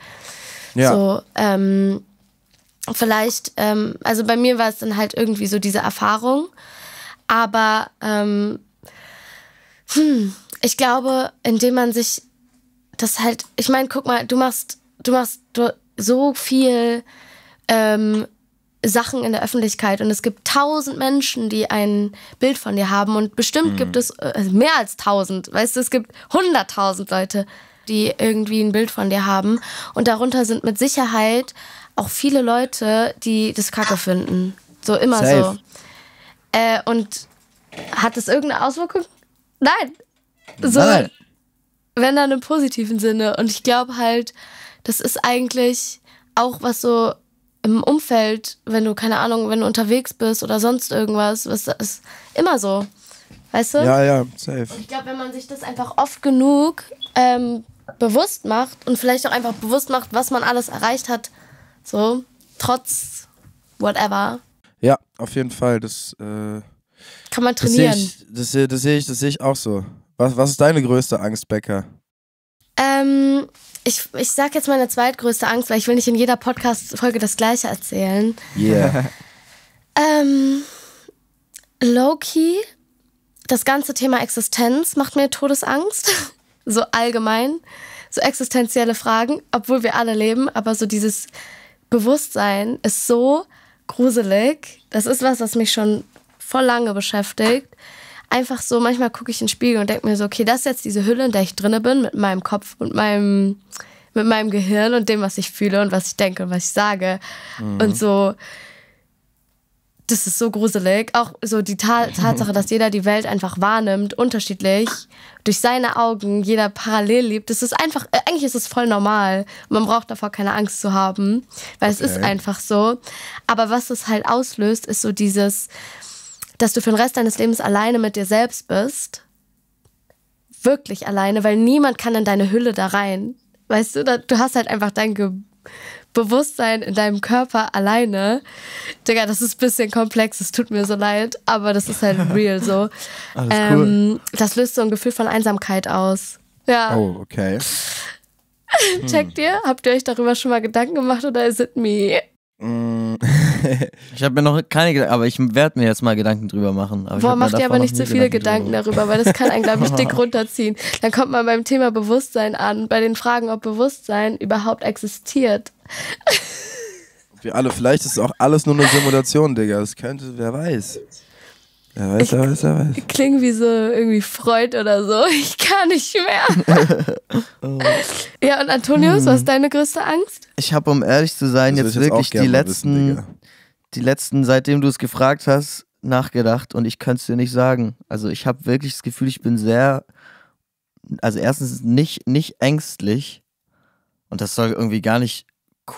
S1: Ja. So, ähm, vielleicht, ähm, also bei mir war es dann halt irgendwie so diese Erfahrung, aber ähm, hm, ich glaube, indem man sich das halt, ich meine, guck mal, du machst, du machst so viel ähm, Sachen in der Öffentlichkeit und es gibt tausend Menschen, die ein Bild von dir haben und bestimmt mhm. gibt es äh, mehr als tausend, weißt du, es gibt hunderttausend Leute, die irgendwie ein Bild von dir haben und darunter sind mit Sicherheit auch viele Leute, die das Kacke finden. So immer Safe. so. Äh, und hat das irgendeine Auswirkung? Nein. So, Nein. Wenn dann im positiven Sinne. Und ich glaube halt, das ist eigentlich auch was so im Umfeld, wenn du, keine Ahnung, wenn du unterwegs bist oder sonst irgendwas, was ist immer so. Weißt du? Ja, ja, safe. Und ich glaube, wenn man sich das einfach oft genug ähm, bewusst macht und vielleicht auch einfach bewusst macht, was man alles erreicht hat, so, trotz whatever,
S2: ja, auf jeden Fall. Das äh, kann man trainieren. Das sehe ich, das sehe ich, seh ich auch so. Was, was ist deine größte Angst, Becker?
S1: Ähm, ich, ich sag jetzt meine zweitgrößte Angst, weil ich will nicht in jeder Podcast-Folge das gleiche erzählen. Yeah. ähm, Low-key, das ganze Thema Existenz macht mir Todesangst. so allgemein. So existenzielle Fragen, obwohl wir alle leben, aber so dieses Bewusstsein ist so gruselig. Das ist was, was mich schon voll lange beschäftigt. Einfach so, manchmal gucke ich in den Spiegel und denke mir so, okay, das ist jetzt diese Hülle, in der ich drinne bin, mit meinem Kopf und meinem, mit meinem Gehirn und dem, was ich fühle und was ich denke und was ich sage. Mhm. Und so, das ist so gruselig. Auch so die Ta Tatsache, dass jeder die Welt einfach wahrnimmt, unterschiedlich, durch seine Augen, jeder parallel liebt. Das ist einfach, äh, eigentlich ist es voll normal. Man braucht davor keine Angst zu haben, weil okay. es ist einfach so. Aber was es halt auslöst, ist so dieses, dass du für den Rest deines Lebens alleine mit dir selbst bist. Wirklich alleine, weil niemand kann in deine Hülle da rein. Weißt du, du hast halt einfach dein Ge Bewusstsein in deinem Körper alleine. Digga, das ist ein bisschen komplex, es tut mir so leid, aber das ist halt real so.
S3: Alles cool. Ähm,
S1: das löst so ein Gefühl von Einsamkeit aus. Ja.
S3: Oh, okay.
S1: Checkt hm. ihr? Habt ihr euch darüber schon mal Gedanken gemacht oder is it me?
S3: Mm. ich habe mir noch keine Gedanken, aber ich werde mir jetzt mal Gedanken drüber machen. Aber Boah, mach dir aber nicht zu so viele Gedanken, Gedanken darüber, weil das kann einen, glaube ich, dick
S1: runterziehen. Dann kommt man beim Thema Bewusstsein an, bei den Fragen, ob Bewusstsein überhaupt existiert.
S2: Wir alle, vielleicht ist auch alles nur eine Simulation, Digga. Das könnte, wer weiß. Wer weiß, ich, wer weiß, wer weiß.
S1: Klingt wie so irgendwie Freud oder so. Ich kann nicht
S3: mehr.
S1: oh. Ja, und Antonius, hm. was ist deine größte Angst?
S3: Ich habe, um ehrlich zu sein, das jetzt wirklich die letzten, wissen, die letzten, seitdem du es gefragt hast, nachgedacht und ich kann es dir nicht sagen. Also ich habe wirklich das Gefühl, ich bin sehr, also erstens nicht, nicht ängstlich. Und das soll irgendwie gar nicht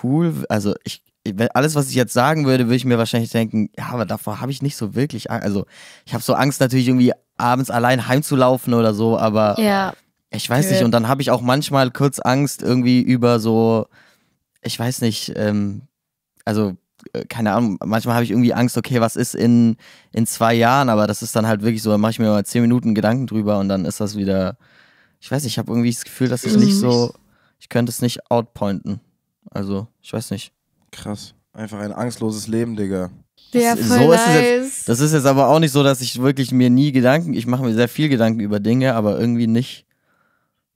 S3: cool. Also ich, alles, was ich jetzt sagen würde, würde ich mir wahrscheinlich denken, ja, aber davor habe ich nicht so wirklich Angst. Also ich habe so Angst natürlich irgendwie abends allein heimzulaufen oder so, aber ja. ich weiß Good. nicht. Und dann habe ich auch manchmal kurz Angst irgendwie über so, ich weiß nicht, ähm, also äh, keine Ahnung, manchmal habe ich irgendwie Angst, okay, was ist in, in zwei Jahren, aber das ist dann halt wirklich so, da mache ich mir mal zehn Minuten Gedanken drüber und dann ist das wieder, ich weiß nicht, ich habe irgendwie das Gefühl, dass ich mhm. nicht so, ich könnte es nicht outpointen. Also, ich weiß nicht. Krass. Einfach ein angstloses Leben, Digga. Ja, voll so nice. ist es jetzt, das ist jetzt aber auch nicht so, dass ich wirklich mir nie Gedanken, ich mache mir sehr viel Gedanken über Dinge, aber irgendwie nicht,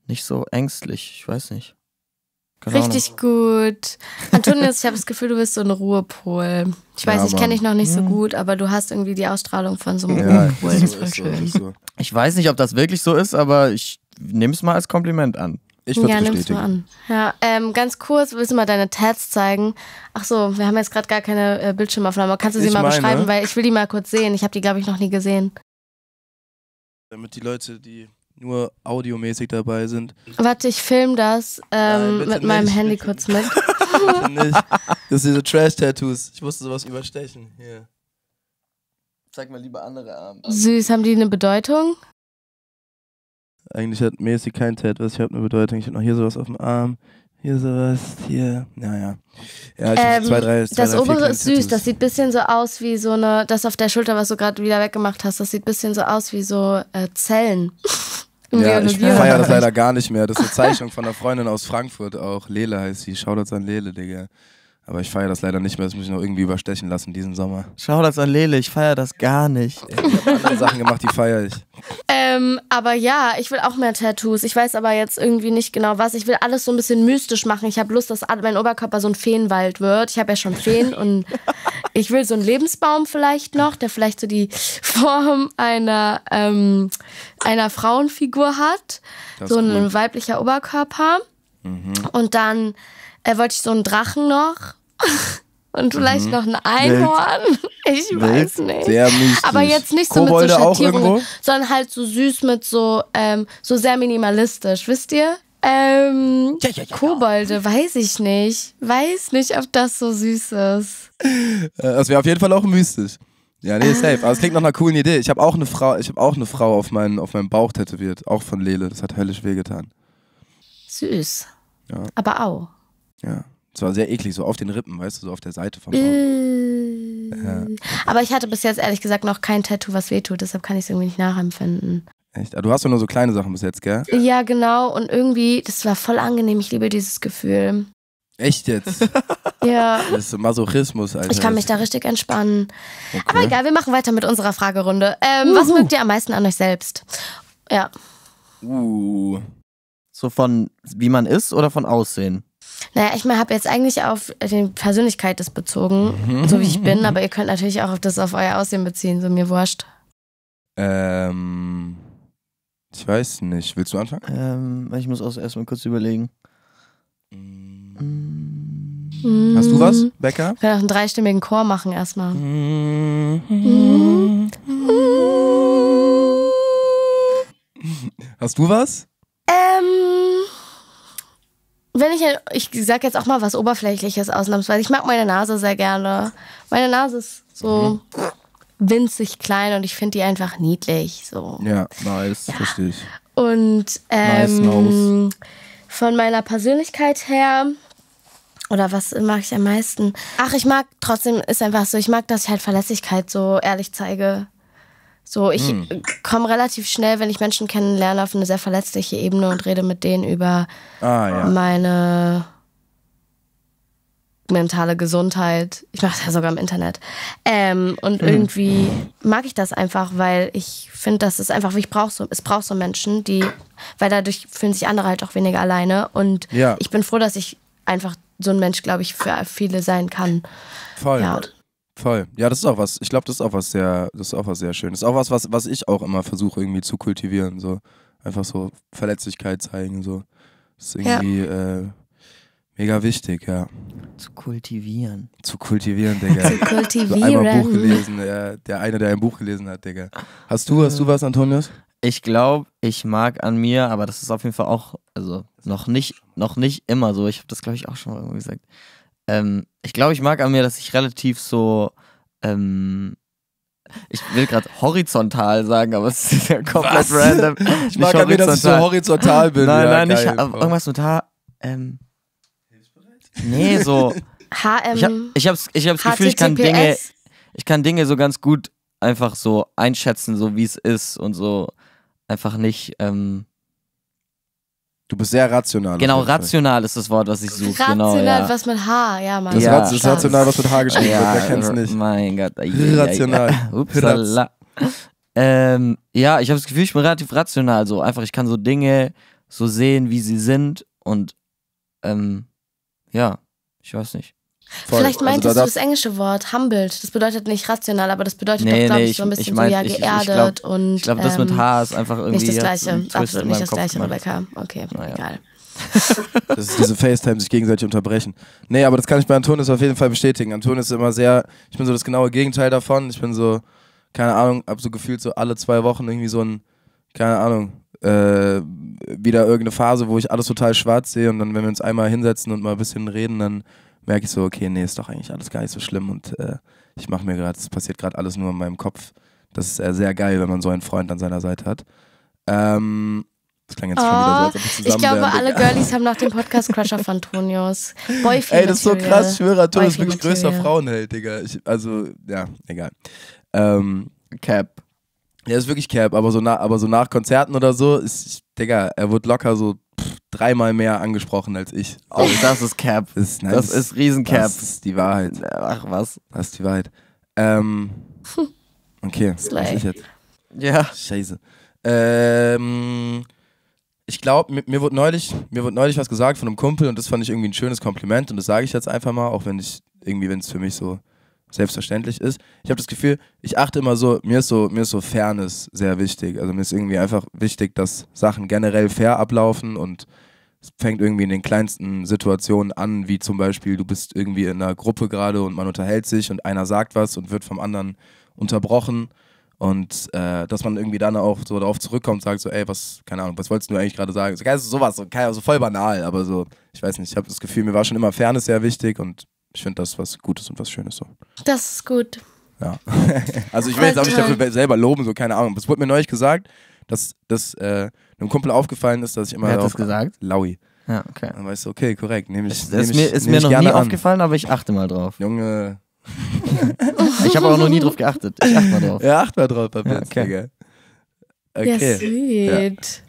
S3: nicht so ängstlich. Ich weiß nicht.
S1: Keine Richtig Ahnung. gut. Antonius, ich habe das Gefühl, du bist so ein Ruhepol. Ich weiß, ja, ich kenne dich noch nicht so hm. gut, aber du hast irgendwie die Ausstrahlung von so einem ja, Ruhepol. Das ist voll so, schön. So, so.
S3: Ich weiß nicht, ob das wirklich so ist, aber ich nehme es mal als Kompliment an. Ich würde ja, bestätigen. Mal an.
S1: Ja, ähm, ganz kurz, willst du mal deine Tats zeigen? Ach so, wir haben jetzt gerade gar keine äh, Bildschirmaufnahme. Kannst du sie ich mal meine, beschreiben, ne? weil ich will die mal kurz sehen. Ich habe die, glaube ich, noch nie gesehen.
S2: Damit die Leute, die nur audiomäßig dabei sind.
S1: Warte, ich film das ähm, Nein, mit meinem Handy bitte. kurz mit.
S2: nicht. Das sind diese Trash-Tattoos. Ich
S3: musste sowas überstechen. Hier. Zeig mal lieber andere Arme.
S1: Süß, haben die eine Bedeutung?
S2: Eigentlich hat mäßig kein Tat was, ich habe eine Bedeutung. Ich habe noch hier sowas auf dem Arm, hier sowas, hier. Naja. Ja, ich ähm, zwei, drei, zwei, das drei, obere ist süß, das
S1: sieht ein bisschen so aus wie so eine, das auf der Schulter, was du gerade wieder weggemacht hast, das sieht ein bisschen so aus wie so äh, Zellen. ja, ich feiere das leider
S2: gar nicht mehr. Das ist eine Zeichnung von einer Freundin aus Frankfurt auch. Lele heißt sie. Shoutouts an Lele, Digga. Aber ich feiere das leider nicht mehr, das muss ich noch irgendwie überstechen lassen diesen Sommer.
S3: Schau das an Lele, ich feiere das gar nicht. ich habe andere
S2: Sachen gemacht, die feiere ich.
S1: Ähm, aber ja, ich will auch mehr Tattoos. Ich weiß aber jetzt irgendwie nicht genau was. Ich will alles so ein bisschen mystisch machen. Ich habe Lust, dass mein Oberkörper so ein Feenwald wird. Ich habe ja schon Feen und ich will so einen Lebensbaum vielleicht noch, der vielleicht so die Form einer, ähm, einer Frauenfigur hat. Das so ein cool. weiblicher Oberkörper. Mhm. Und dann äh, wollte ich so einen Drachen noch. Und vielleicht mhm. noch ein Einhorn. Wild. Ich Wild. weiß nicht. Sehr mystisch. Aber jetzt nicht so Kobolde mit so Schattierungen, sondern halt so süß mit so, ähm, so sehr minimalistisch, wisst ihr? Ähm, ja, ja, ja, Kobolde, weiß ich nicht. Weiß nicht, ob das so süß ist.
S2: Äh, das wäre auf jeden Fall auch mystisch. Ja, nee, safe. Aber es klingt nach einer coolen Idee. Ich habe auch eine Frau, ich habe auch eine Frau auf meinen, auf meinem Bauch tätowiert, auch von Lele. Das hat höllisch wehgetan.
S1: Süß. Ja. Aber auch.
S2: Ja. Es war sehr eklig, so auf den Rippen, weißt du, so auf der Seite vom Auge.
S1: Äh. Ja. Aber ich hatte bis jetzt ehrlich gesagt noch kein Tattoo, was wehtut, deshalb kann ich es irgendwie nicht nachempfinden.
S2: Echt? Aber ah, du hast doch nur so kleine Sachen bis jetzt, gell?
S1: Ja, genau. Und irgendwie, das war voll angenehm. Ich liebe dieses Gefühl.
S2: Echt jetzt?
S1: ja.
S2: Das ist Masochismus, Alter. Ich kann mich da
S1: richtig entspannen. Okay. Aber egal, wir machen weiter mit unserer Fragerunde. Ähm, was mögt ihr am meisten an euch selbst? Ja.
S3: Uh. So von wie man ist oder von Aussehen?
S1: Naja, ich mein, habe jetzt eigentlich auf die Persönlichkeit das bezogen, mhm. so wie ich bin, aber ihr könnt natürlich auch auf das auf euer Aussehen beziehen, so mir wurscht.
S3: Ähm. Ich weiß nicht. Willst du anfangen? Ähm, ich muss auch erstmal kurz überlegen.
S1: Mm. Hast du mm. was, Becker? Ich kann auch einen dreistimmigen Chor machen erstmal. Mm. Mm.
S2: Hast du was?
S1: Ähm wenn ich, ich sag jetzt auch mal was Oberflächliches ausnahmsweise. Ich mag meine Nase sehr gerne. Meine Nase ist so mhm. winzig klein und ich finde die einfach niedlich. So.
S2: Ja, nice, ja. richtig.
S1: Und ähm, nice von meiner Persönlichkeit her, oder was mag ich am meisten? Ach, ich mag trotzdem, ist einfach so, ich mag, dass ich halt Verlässlichkeit so ehrlich zeige. So, ich hm. komme relativ schnell, wenn ich Menschen kennenlerne, auf eine sehr verletzliche Ebene und rede mit denen über ah, ja. meine mentale Gesundheit. Ich mache das ja sogar im Internet. Ähm, und hm. irgendwie mag ich das einfach, weil ich finde, dass es einfach, ich brauche so, es braucht so Menschen, die, weil dadurch fühlen sich andere halt auch weniger alleine. Und ja. ich bin froh, dass ich einfach so ein Mensch, glaube ich, für viele sein kann. Voll. Ja.
S2: Voll. Ja, das ist auch was. Ich glaube, das ist auch was sehr, das ist auch was sehr schönes. Ist auch was, was, was ich auch immer versuche irgendwie zu kultivieren. So einfach so Verletzlichkeit zeigen. So das ist irgendwie ja. äh, mega wichtig, ja.
S3: Zu kultivieren.
S2: Zu kultivieren, Digga. zu kultivieren. So einmal Buch gelesen,
S3: der, der eine, der ein Buch gelesen hat, Digga. Hast du, hast du was, Antonius? Ich glaube, ich mag an mir, aber das ist auf jeden Fall auch, also noch nicht, noch nicht immer so. Ich habe das glaube ich auch schon mal irgendwie gesagt. Ähm, ich glaube, ich mag an mir, dass ich relativ so. Ähm, ich will gerade horizontal sagen, aber es ist ja komplett Was? random. Ich nicht mag an mir, dass ich so horizontal bin. Nein, ja, nein, geil, nicht. Boah. Irgendwas mit H. Ähm, nee, so. HM. Ich, hab, ich hab's, ich hab's Gefühl, ich kann Dinge. Ich kann Dinge so ganz gut einfach so einschätzen, so wie es ist und so einfach nicht. Ähm, Du bist sehr rational. Genau, rational ist das Wort, was ich suche. Genau, rational, genau, ja.
S1: was mit H, ja, Mann. Das
S3: ja, Rat ist rational, was mit H geschrieben ja, wird, wer kennt's nicht. Mein Gott. Rational. Upsala. Ähm, ja, ich habe das Gefühl, ich bin relativ rational. So einfach, ich kann so Dinge so sehen, wie sie sind und ähm, ja, ich weiß nicht. Voll. Vielleicht meintest also da du
S1: das englische Wort humbled. Das bedeutet nicht rational, aber das bedeutet nee, doch, glaube nee, ich, so ein bisschen ich mein, so ja geerdet ich, ich glaub, und. Ich glaube, das mit ähm, H ist einfach irgendwie. Nicht das gleiche. Absolut nicht das Kopf gleiche, Rebecca. Okay, naja. egal.
S2: das ist diese FaceTime, sich gegenseitig unterbrechen. Nee, aber das kann ich bei Antonis auf jeden Fall bestätigen. Antonis ist immer sehr, ich bin so das genaue Gegenteil davon. Ich bin so, keine Ahnung, hab so gefühlt so alle zwei Wochen irgendwie so ein, keine Ahnung, äh, wieder irgendeine Phase, wo ich alles total schwarz sehe und dann, wenn wir uns einmal hinsetzen und mal ein bisschen reden, dann merke ich so, okay, nee, ist doch eigentlich alles gar nicht so schlimm und äh, ich mache mir gerade, es passiert gerade alles nur in meinem Kopf. Das ist äh, sehr geil, wenn man so einen Freund an seiner Seite hat. Ähm, das klang jetzt oh, schon wieder so, als ob Ich oh, glaube, alle Girlies
S1: haben nach dem Podcast Crush auf Antonios. Boyfriend. Ey, das ist so krass. schwörer schwöre, Antonio ist wirklich größter
S2: Frauenheld, Digga. Ich, also, ja, egal. Ähm, Cap. Ja, ist wirklich Cap, aber so, na, aber so nach Konzerten oder so, ist, Digga, er wird locker so dreimal mehr angesprochen als ich. Oh, das ist Cap. Das ist, nein, das, das ist Riesencap. Das ist die Wahrheit. Ach was. Das ist die Wahrheit. Ähm, okay, das ich jetzt. Ja. Scheiße. Ähm, ich glaube, mir wurde neulich, mir wurde neulich was gesagt von einem Kumpel und das fand ich irgendwie ein schönes Kompliment und das sage ich jetzt einfach mal, auch wenn ich irgendwie, wenn es für mich so selbstverständlich ist. Ich habe das Gefühl, ich achte immer so, mir ist so, mir ist so Fairness sehr wichtig. Also mir ist irgendwie einfach wichtig, dass Sachen generell fair ablaufen und es fängt irgendwie in den kleinsten Situationen an, wie zum Beispiel, du bist irgendwie in einer Gruppe gerade und man unterhält sich und einer sagt was und wird vom anderen unterbrochen. Und äh, dass man irgendwie dann auch so darauf zurückkommt und sagt, so, ey, was, keine Ahnung, was wolltest du eigentlich gerade sagen? So, also, sowas, so, also voll banal, aber so, ich weiß nicht, ich habe das Gefühl, mir war schon immer Fairness sehr wichtig und ich finde das was Gutes und was Schönes so.
S1: Das ist gut. Ja. also ich will jetzt auch nicht dafür
S2: selber loben, so, keine Ahnung. Es wurde mir neulich gesagt, dass, dass äh, einem Kumpel aufgefallen ist, dass ich immer. Wer hat das gesagt? Laui. Ja, okay. Dann weißt du, okay, korrekt. Nehme ich. Das nehm ist mir, ist mir noch nie an. aufgefallen,
S3: aber ich achte mal drauf. Junge.
S1: ich habe auch noch nie
S2: drauf geachtet. Ich achte mal drauf. Ja, achte mal drauf, Papier. Ja, okay. Okay. Ja,
S1: süß.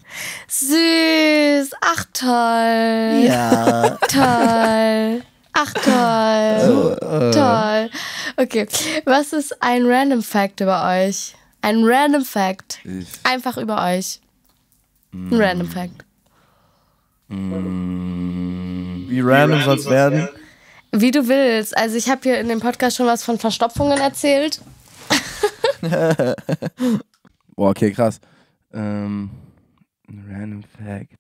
S1: Ja. Süß. Ach toll. Ja. toll. Ach toll. Oh. Toll. Okay. Was ist ein Random Fact über euch? Ein Random Fact. Ich. Einfach über euch. Ein mm. Random Fact.
S2: Mm. Wie random soll es werden? werden?
S1: Wie du willst. Also ich habe hier in dem Podcast schon was von Verstopfungen erzählt.
S2: Boah, okay, krass. Ähm, random Fact.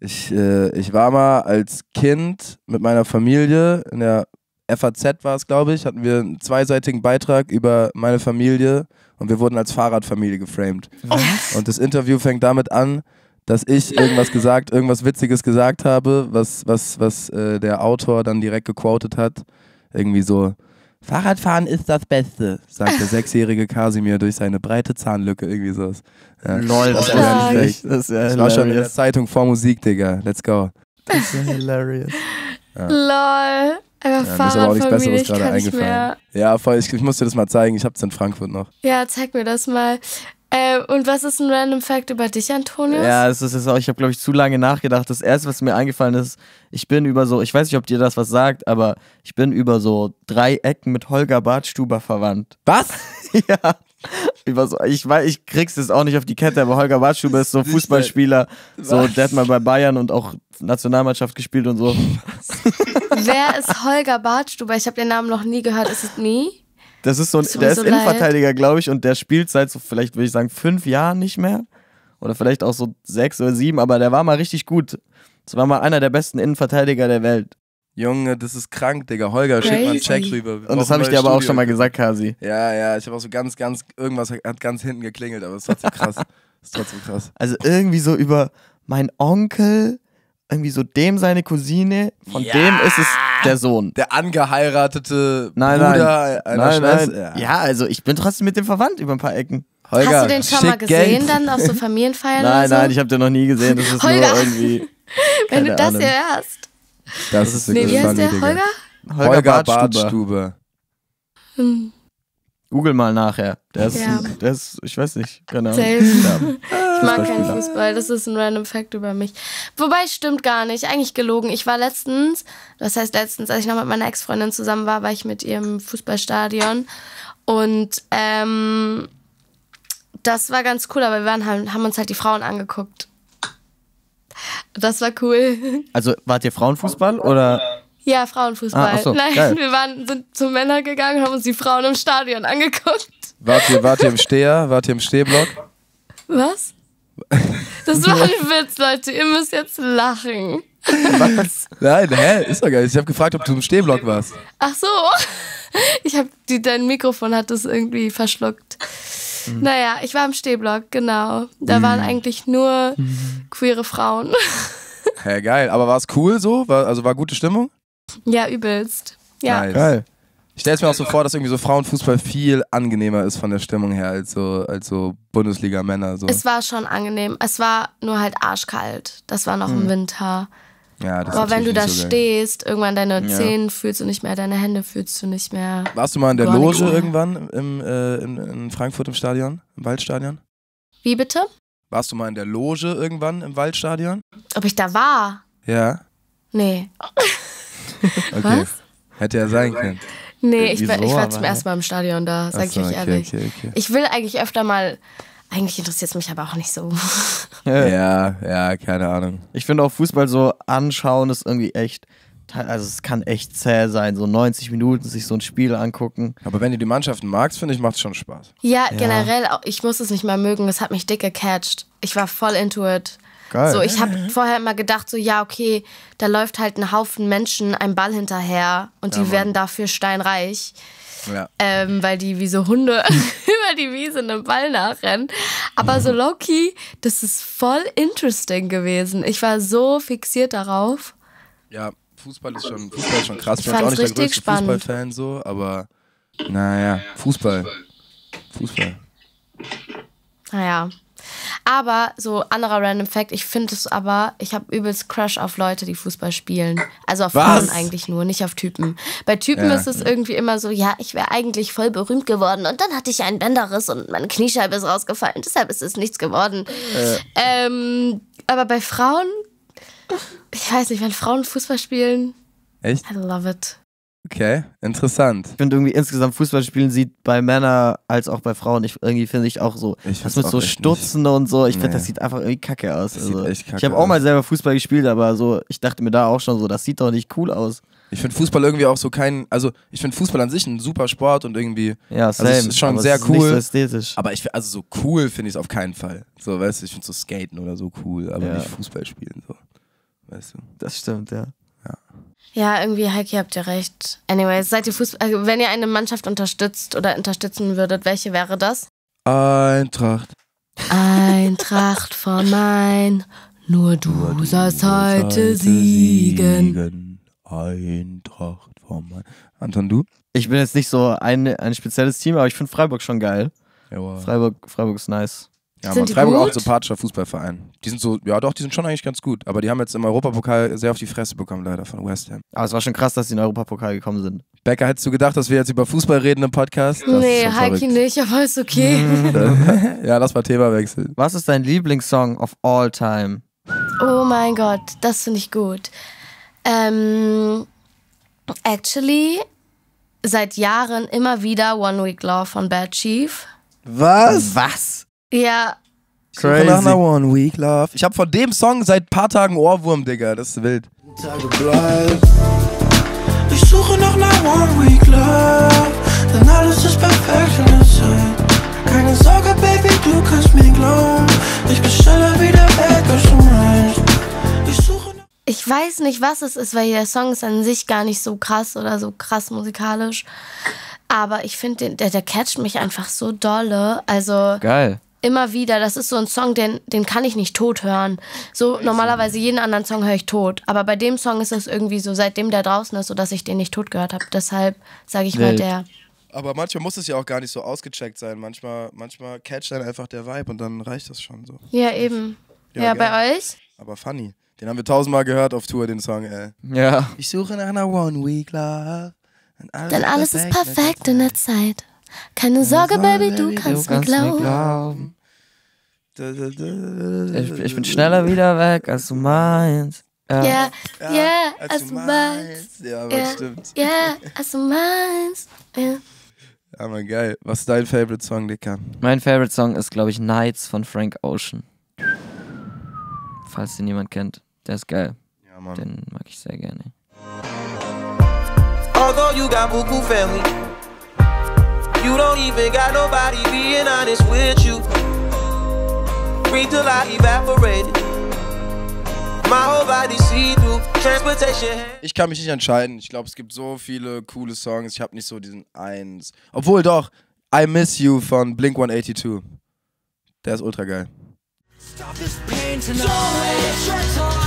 S2: Ich, äh, ich war mal als Kind mit meiner Familie in der FAZ war es, glaube ich, hatten wir einen zweiseitigen Beitrag über meine Familie und wir wurden als Fahrradfamilie geframed. Was? Und das Interview fängt damit an, dass ich irgendwas gesagt, irgendwas Witziges gesagt habe, was, was, was äh, der Autor dann direkt gequotet hat. Irgendwie so, Fahrradfahren ist das Beste, sagt der sechsjährige Kasimir durch seine breite Zahnlücke. Irgendwie so. Ja. Lol, das, ist ja nicht das ist ja Das war schon in der Zeitung vor Musik, Digga. Let's go. Das ist ja hilarious. Ja.
S1: Lol. Aber ja, Fahrrad ist aber auch nichts Besseres ich gerade eingefallen.
S2: Ja, voll, ich, ich muss dir das mal zeigen. Ich hab's
S3: in Frankfurt noch.
S1: Ja, zeig mir das mal. Äh, und was ist ein Random Fact über dich, Antonius? Ja,
S3: es ist auch, ich habe, glaube ich, zu lange nachgedacht. Das erste, was mir eingefallen ist, ich bin über so, ich weiß nicht, ob dir das was sagt, aber ich bin über so drei Ecken mit Holger Bartstuber verwandt. Was? ja. Über so, ich weiß, ich krieg's jetzt auch nicht auf die Kette, aber Holger Bartstuber ist so Fußballspieler, so der hat mal bei Bayern und auch Nationalmannschaft gespielt und so.
S1: Wer ist Holger Bartstuber? Ich habe den Namen noch nie gehört. Ist es nie?
S3: Das ist so ein, der so ist leid. Innenverteidiger, glaube ich, und der spielt seit so, vielleicht würde ich sagen, fünf Jahren nicht mehr. Oder vielleicht auch so sechs oder sieben, aber der war mal richtig gut. Das war mal einer der besten Innenverteidiger der Welt. Junge, das ist krank, Digga. Holger, schick mal einen Check rüber. Und das habe ich dir aber auch schon mal gesagt,
S2: Kasi. Ja, ja, ich habe auch so ganz, ganz, irgendwas hat ganz hinten geklingelt, aber es ist trotzdem krass. ist trotzdem
S3: krass. Also irgendwie so über meinen Onkel irgendwie so dem seine Cousine, von ja. dem ist es der Sohn. Der angeheiratete nein, Bruder nein. einer nein, Nein. Ja. ja. also ich bin trotzdem mit dem verwandt über ein paar Ecken. Holger, Hast du den schon mal gesehen Geld. dann auf so Familienfeiern? nein, so? nein, ich habe den noch nie gesehen. Das ist Holger. nur irgendwie. Wenn du das hier
S1: hörst. Das ist wirklich nee, wie heißt der? Holger? Holger, Holger Bartstube. Hm.
S3: Google mal nachher. Der ist, ja. der ist ich weiß nicht, keine Ahnung. mag keinen Fußball.
S1: Das ist ein random Fact über mich. Wobei, stimmt gar nicht. Eigentlich gelogen. Ich war letztens, das heißt letztens, als ich noch mit meiner Ex-Freundin zusammen war, war ich mit ihr im Fußballstadion. Und ähm, das war ganz cool, aber wir waren, halt, haben uns halt die Frauen angeguckt. Das war cool.
S3: Also wart ihr Frauenfußball oder?
S1: Ja, Frauenfußball. Ah, so, Nein, geil. wir waren, sind zu Männern gegangen haben uns die Frauen im Stadion angeguckt.
S2: Wart ihr, wart ihr im Steher? Wart ihr im Stehblock?
S1: Was? Das war ein Witz, Leute. Ihr müsst jetzt lachen. Was?
S2: Nein, hä? Ist doch geil. Ich habe gefragt, ob du im Stehblock warst.
S1: Ach so. Ich habe dein Mikrofon hat das irgendwie verschluckt. Mhm. Naja, ich war im Stehblock, genau. Da mhm. waren eigentlich nur mhm. queere Frauen.
S2: Hä, geil. Aber war es cool so? War, also war gute Stimmung?
S1: Ja, übelst. Ja. Nice.
S2: Geil. Ich stelle es mir auch so vor, dass irgendwie so Frauenfußball viel angenehmer ist von der Stimmung her als so, als so Bundesliga-Männer. So. Es
S1: war schon angenehm. Es war nur halt arschkalt. Das war noch hm. im Winter.
S2: Ja, das Aber wenn du da so
S1: stehst, irgendwann deine ja. Zehen fühlst du nicht mehr, deine Hände fühlst du nicht mehr. Warst du mal in der Loge
S2: irgendwann im, äh, in, in Frankfurt im Stadion, im Waldstadion? Wie bitte? Warst du mal in der Loge irgendwann im Waldstadion?
S1: Ob ich da war? Ja. Nee. okay. Was?
S2: Hätte ja sein können. Nee, ich, war, ich war zum ersten Mal im Stadion da,
S1: sag so, ich euch ehrlich. Okay, okay. okay. Ich will eigentlich öfter mal. Eigentlich interessiert es mich aber auch nicht so.
S3: ja, ja, keine Ahnung. Ich finde auch Fußball so anschauen ist irgendwie echt also es kann echt zäh sein, so 90 Minuten sich so ein Spiel angucken. Aber wenn du die Mannschaften magst, finde ich, macht es schon Spaß. Ja, ja, generell,
S1: ich muss es nicht mal mögen, es hat mich dick gecatcht. Ich war voll into it.
S2: Geil. So, ich habe
S1: mhm. vorher immer gedacht, so ja, okay, da läuft halt ein Haufen Menschen einem Ball hinterher und die ja, werden dafür steinreich. Ja. Ähm, weil die wie so Hunde über die Wiese einem Ball nachrennen. Aber mhm. so Loki, das ist voll interesting gewesen. Ich war so fixiert darauf. Ja, Fußball ist schon, Fußball ist schon krass. Ich bin auch nicht der größte Fußballfan
S2: so, aber naja, Fußball. Fußball.
S1: Naja. Aber so anderer Random Fact, ich finde es aber, ich habe übelst Crush auf Leute, die Fußball spielen. Also auf Was? Frauen eigentlich nur, nicht auf Typen. Bei Typen ja, ist es irgendwie immer so, ja, ich wäre eigentlich voll berühmt geworden und dann hatte ich einen Bänderriss und meine Kniescheibe ist rausgefallen, deshalb ist es nichts geworden. Äh. Ähm, aber bei Frauen, ich weiß nicht, wenn Frauen Fußball spielen,
S3: Echt? I love it. Okay, interessant. Ich finde irgendwie insgesamt Fußballspielen sieht bei Männern als auch bei Frauen, ich irgendwie finde ich auch so, ich das mit so Stutzen nicht. und so, ich nee. finde, das sieht einfach irgendwie kacke aus. Das also, sieht echt kacke ich habe auch mal selber Fußball gespielt, aber so, ich dachte mir da auch schon so, das sieht
S2: doch nicht cool aus. Ich finde Fußball irgendwie auch so kein, also ich finde Fußball an sich ein super Sport und irgendwie,
S3: ja, same, also es ist schon aber sehr ist cool. Nicht so ästhetisch. Aber
S2: ich, also so cool finde ich es auf keinen Fall. So, weißt du, ich finde so Skaten oder so cool, aber ja. nicht Fußball spielen, so. Weißt du? Das stimmt, ja.
S1: Ja, irgendwie, Heike, ihr habt ja recht. Anyways, seid ihr Fußball. Also, wenn ihr eine Mannschaft unterstützt oder unterstützen würdet, welche wäre das?
S2: Eintracht.
S1: Eintracht von Main, nur du, nur du sollst heute siegen. siegen.
S3: Eintracht von Main. Anton, du? Ich bin jetzt nicht so ein, ein spezielles Team, aber ich finde Freiburg schon geil. Freiburg, Freiburg ist nice. Ja, sind die Freiburg auch ein sympathischer
S2: Fußballverein. Die sind so, ja doch, die sind schon eigentlich ganz gut. Aber die haben jetzt im Europapokal sehr auf die Fresse bekommen, leider, von
S3: West Ham. Aber es war schon krass, dass sie in den Europapokal gekommen sind. Becker, hättest du gedacht, dass wir jetzt über Fußball reden im Podcast? Das nee, Heiki
S1: nicht, aber ist okay.
S3: ja, lass mal Thema wechseln. Was ist dein Lieblingssong of all time?
S1: Oh mein Gott, das finde ich gut. Ähm, actually, seit Jahren immer wieder One Week Law von Bad Chief.
S3: Was? Was? Ja. Crazy. Suche nach einer
S2: One Week Love. Ich habe von dem Song seit paar Tagen Ohrwurm, Digga. Das ist wild. Ich suche nach einer One Week Love. Denn alles ist
S3: perfekt in der Zeit.
S1: Keine Sorge, Baby, du kannst mir glauben. Ich bin schneller wieder weg, als du meinst. ich weiß nicht, was es ist, weil der Song ist an sich gar nicht so krass oder so krass musikalisch. Aber ich finde, der, der catcht mich einfach so dolle. Also. Geil immer wieder, das ist so ein Song, den, den kann ich nicht tot hören. So normalerweise jeden anderen Song höre ich tot. Aber bei dem Song ist es irgendwie so, seitdem der draußen ist, so dass ich den nicht tot gehört habe. Deshalb sage ich Welt. mal der. Aber manchmal muss
S2: es ja auch gar nicht so ausgecheckt sein. Manchmal, manchmal catcht dann einfach der Vibe und dann reicht das schon so.
S1: Ja, eben. Ja, ja bei euch?
S2: Aber funny. Den haben wir tausendmal gehört auf Tour, den Song, ey. Ja. Ich suche nach einer One-Week-Love. Denn alles ist perfekt
S1: in der Zeit. Keine Sorge, Baby, du kannst, du kannst mir glauben. Mir
S3: glauben. Da, da, da, ich, ich, bin schneller wieder weg, als du meinst. Ja, ja,
S1: ja, als, als, du meinst. meinst. Ja, aber ja, stimmt. Ja, als du meinst. Ja.
S3: Aber geil. Was ist dein Favorite Song, Dicker? Mein Favorite Song ist, glaube ich, Nights von Frank Ocean. Falls den jemand kennt. Der ist geil. Ja, Mann. Den mag ich sehr gerne.
S2: Although you got beaucoup family you don't even got nobody being honest with you. Breathe till I
S3: evaporated.
S2: My whole body see through transportation. Ich kann mich nicht entscheiden. Ich glaube, es gibt so viele coole Songs. Ich habe nicht so diesen eins. Obwohl doch, I Miss You von Blink 182. Der ist ultra geil.
S3: Stop this pain tonight.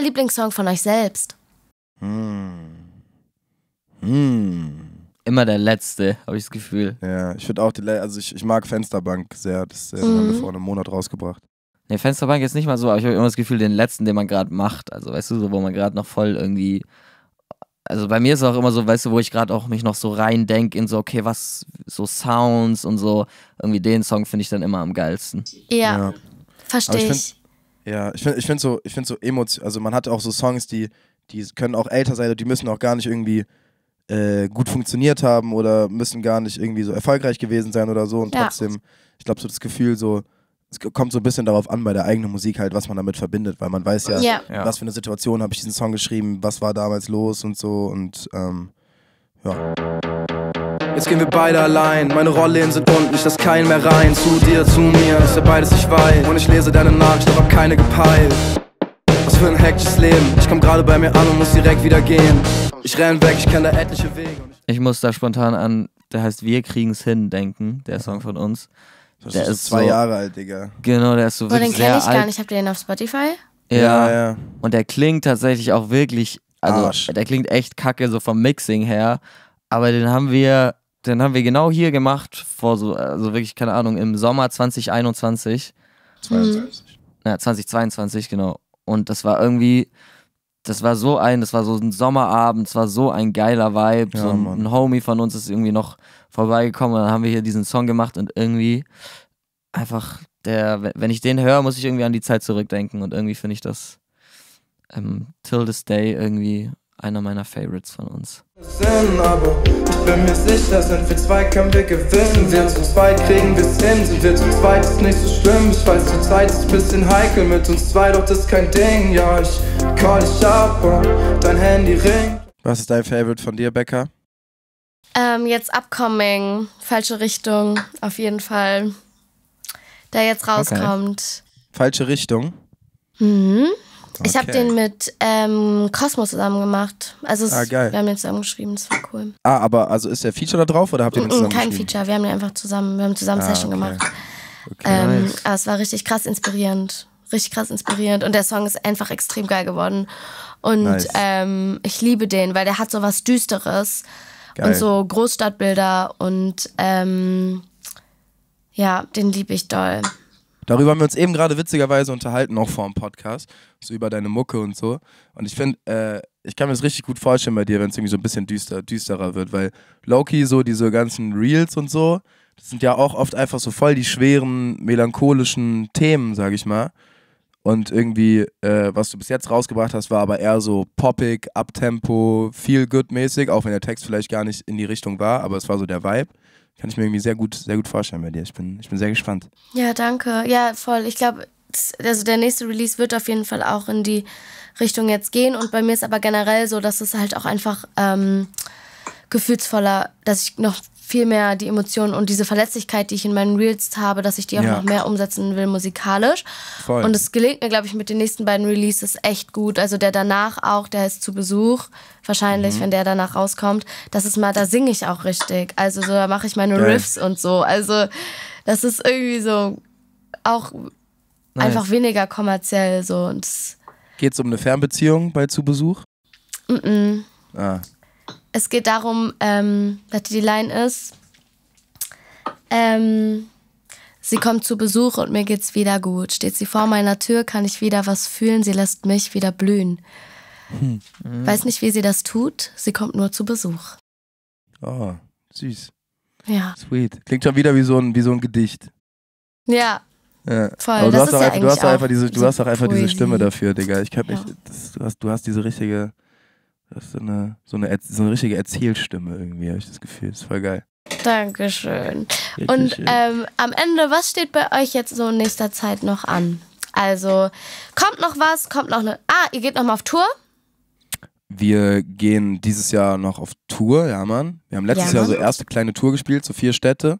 S1: euer Lieblingssong von euch selbst? Hm.
S2: Hm.
S3: Immer der letzte, habe ich das Gefühl. Ja, ich würde auch die Le also ich, ich mag Fensterbank sehr. Das, das
S1: mhm.
S2: haben wir vor
S3: einem Monat rausgebracht. Ne, Fensterbank ist nicht mal so, aber ich habe immer das Gefühl, den letzten, den man gerade macht. Also weißt du, so, wo man gerade noch voll irgendwie. Also bei mir ist es auch immer so, weißt du, wo ich gerade auch mich noch so rein denke in so, okay, was, so Sounds und so. Irgendwie den Song finde ich dann immer am geilsten. Ja, ja. verstehe ich.
S2: Ja, ich finde ich find so, ich find so Emotionen, also man hat auch so Songs, die, die können auch älter sein, die müssen auch gar nicht irgendwie äh, gut funktioniert haben oder müssen gar nicht irgendwie so erfolgreich gewesen sein oder so. Und ja. trotzdem, ich glaube, so das Gefühl, so, es kommt so ein bisschen darauf an bei der eigenen Musik halt, was man damit verbindet, weil man weiß ja, ja. was für eine Situation habe ich diesen Song geschrieben, was war damals los und so und ähm, ja. Jetzt gehen wir beide allein. Meine Rollläden sind unten, ich dass keinen mehr rein. Zu dir, zu mir, ist ja beides, nicht weiß. Und ich lese deine Nachricht, aber keine gepeilt. Was für ein hektisches Leben. Ich komm gerade bei mir an und muss direkt wieder gehen. Ich renn weg, ich kenn da etliche Wege.
S3: Ich muss da spontan an, der heißt Wir kriegen's hin denken, der Song von uns. Das der ist, so zwei Jahre alt, Digga. Genau, der ist so oh, wirklich. Oh, den kenn ich gar
S1: nicht. Habt ihr den auf Spotify?
S3: Ja. ja, ja. Und der klingt tatsächlich auch wirklich, also Arsch. der klingt echt kacke, so vom Mixing her. Aber den haben wir den haben wir genau hier gemacht, vor so, also wirklich, keine Ahnung, im Sommer 2021. 22. Mhm. Ja, 2022, genau. Und das war irgendwie, das war so ein, das war so ein Sommerabend, es war so ein geiler Vibe. Ja, so ein, ein, Homie von uns ist irgendwie noch vorbeigekommen und dann haben wir hier diesen Song gemacht und irgendwie einfach der, wenn ich den höre, muss ich irgendwie an die Zeit zurückdenken und irgendwie finde ich das ähm, till this day irgendwie einer meiner Favorites von uns.
S2: Sinn, aber ich bin mir sicher, sind wir zwei, können wir gewinnen. wir zu zweit, kriegen wir's hin. Sind wir zu zweit, ist nicht so schlimm. Ich weiß, zur Zeit ist bisschen heikel mit uns zwei, doch das ist kein Ding. Ja, ich call dich ab und dein Handy ringt. Was ist dein Favorite von dir, Becker?
S1: Ähm, jetzt Upcoming, falsche Richtung, auf jeden Fall. Der jetzt rauskommt.
S2: Okay. Falsche Richtung?
S1: Mhm. Ich habe den mit ähm, Cosmos zusammen gemacht. Also es, ah, wir haben den zusammen geschrieben, das war cool.
S2: Ah, aber also ist der Feature da drauf oder habt ihr den zusammen Kein Feature,
S1: wir haben den einfach zusammen, wir haben zusammen ah, Session okay. gemacht. Okay. Ähm, nice. Aber ah, es war richtig krass inspirierend. Richtig krass inspirierend. Und der Song ist einfach extrem geil geworden. Und nice. ähm, ich liebe den, weil der hat so was Düsteres geil. und so Großstadtbilder und ähm, ja, den liebe ich doll.
S2: Darüber haben wir uns eben gerade witzigerweise unterhalten, auch vor dem Podcast, so über deine Mucke und so. Und ich finde, äh, ich kann mir das richtig gut vorstellen bei dir, wenn es irgendwie so ein bisschen düster, düsterer wird, weil Loki, so diese ganzen Reels und so, das sind ja auch oft einfach so voll die schweren, melancholischen Themen, sag ich mal. Und irgendwie, äh, was du bis jetzt rausgebracht hast, war aber eher so poppig, uptempo, feel good mäßig, auch wenn der Text vielleicht gar nicht in die Richtung war, aber es war so der Vibe kann ich mir irgendwie sehr gut, sehr gut vorstellen bei dir. Ich bin, ich bin sehr gespannt.
S1: Ja, danke. Ja, voll. Ich glaube, also der nächste Release wird auf jeden Fall auch in die Richtung jetzt gehen. Und bei mir ist aber generell so, dass es halt auch einfach ähm, gefühlsvoller, dass ich noch viel mehr die Emotionen und diese Verletzlichkeit, die ich in meinen Reels habe, dass ich die auch ja. noch mehr umsetzen will musikalisch. Voll. Und es gelingt mir, glaube ich, mit den nächsten beiden Releases echt gut. Also der danach auch, der heißt zu Besuch, wahrscheinlich, mhm. wenn der danach rauskommt. Das ist mal, da singe ich auch richtig. Also so, da mache ich meine Geil. Riffs und so. Also das ist irgendwie so auch nice. einfach weniger kommerziell so.
S2: Geht es um eine Fernbeziehung bei zu Besuch? Mhm. -mm. Ah
S1: es geht darum, ähm, dass die Line ist, ähm, sie kommt zu Besuch und mir geht's wieder gut. Steht sie vor meiner Tür, kann ich wieder was fühlen, sie lässt mich wieder blühen. Hm. Mhm. Weiß nicht, wie sie das tut, sie kommt nur zu Besuch.
S2: Oh, süß. Ja. Sweet. Klingt schon wieder wie so ein, wie so ein Gedicht.
S1: Ja. ja.
S2: Voll. Aber du das hast, ist ja einfach, auch einfach diese, du hast auch einfach diese Stimme dafür, Digga. Ich kann mich, das, du, hast, du hast diese richtige das ist so eine, so eine, so eine richtige Erzählstimme irgendwie, habe ich das Gefühl. Das ist voll geil.
S1: Dankeschön. Wirklich Und ähm, am Ende, was steht bei euch jetzt so in nächster Zeit noch an? Also, kommt noch was? Kommt noch eine. Ah, ihr geht nochmal auf Tour?
S2: Wir gehen dieses Jahr noch auf Tour, ja, Mann. Wir haben letztes ja, Jahr so erste kleine Tour gespielt, so vier Städte.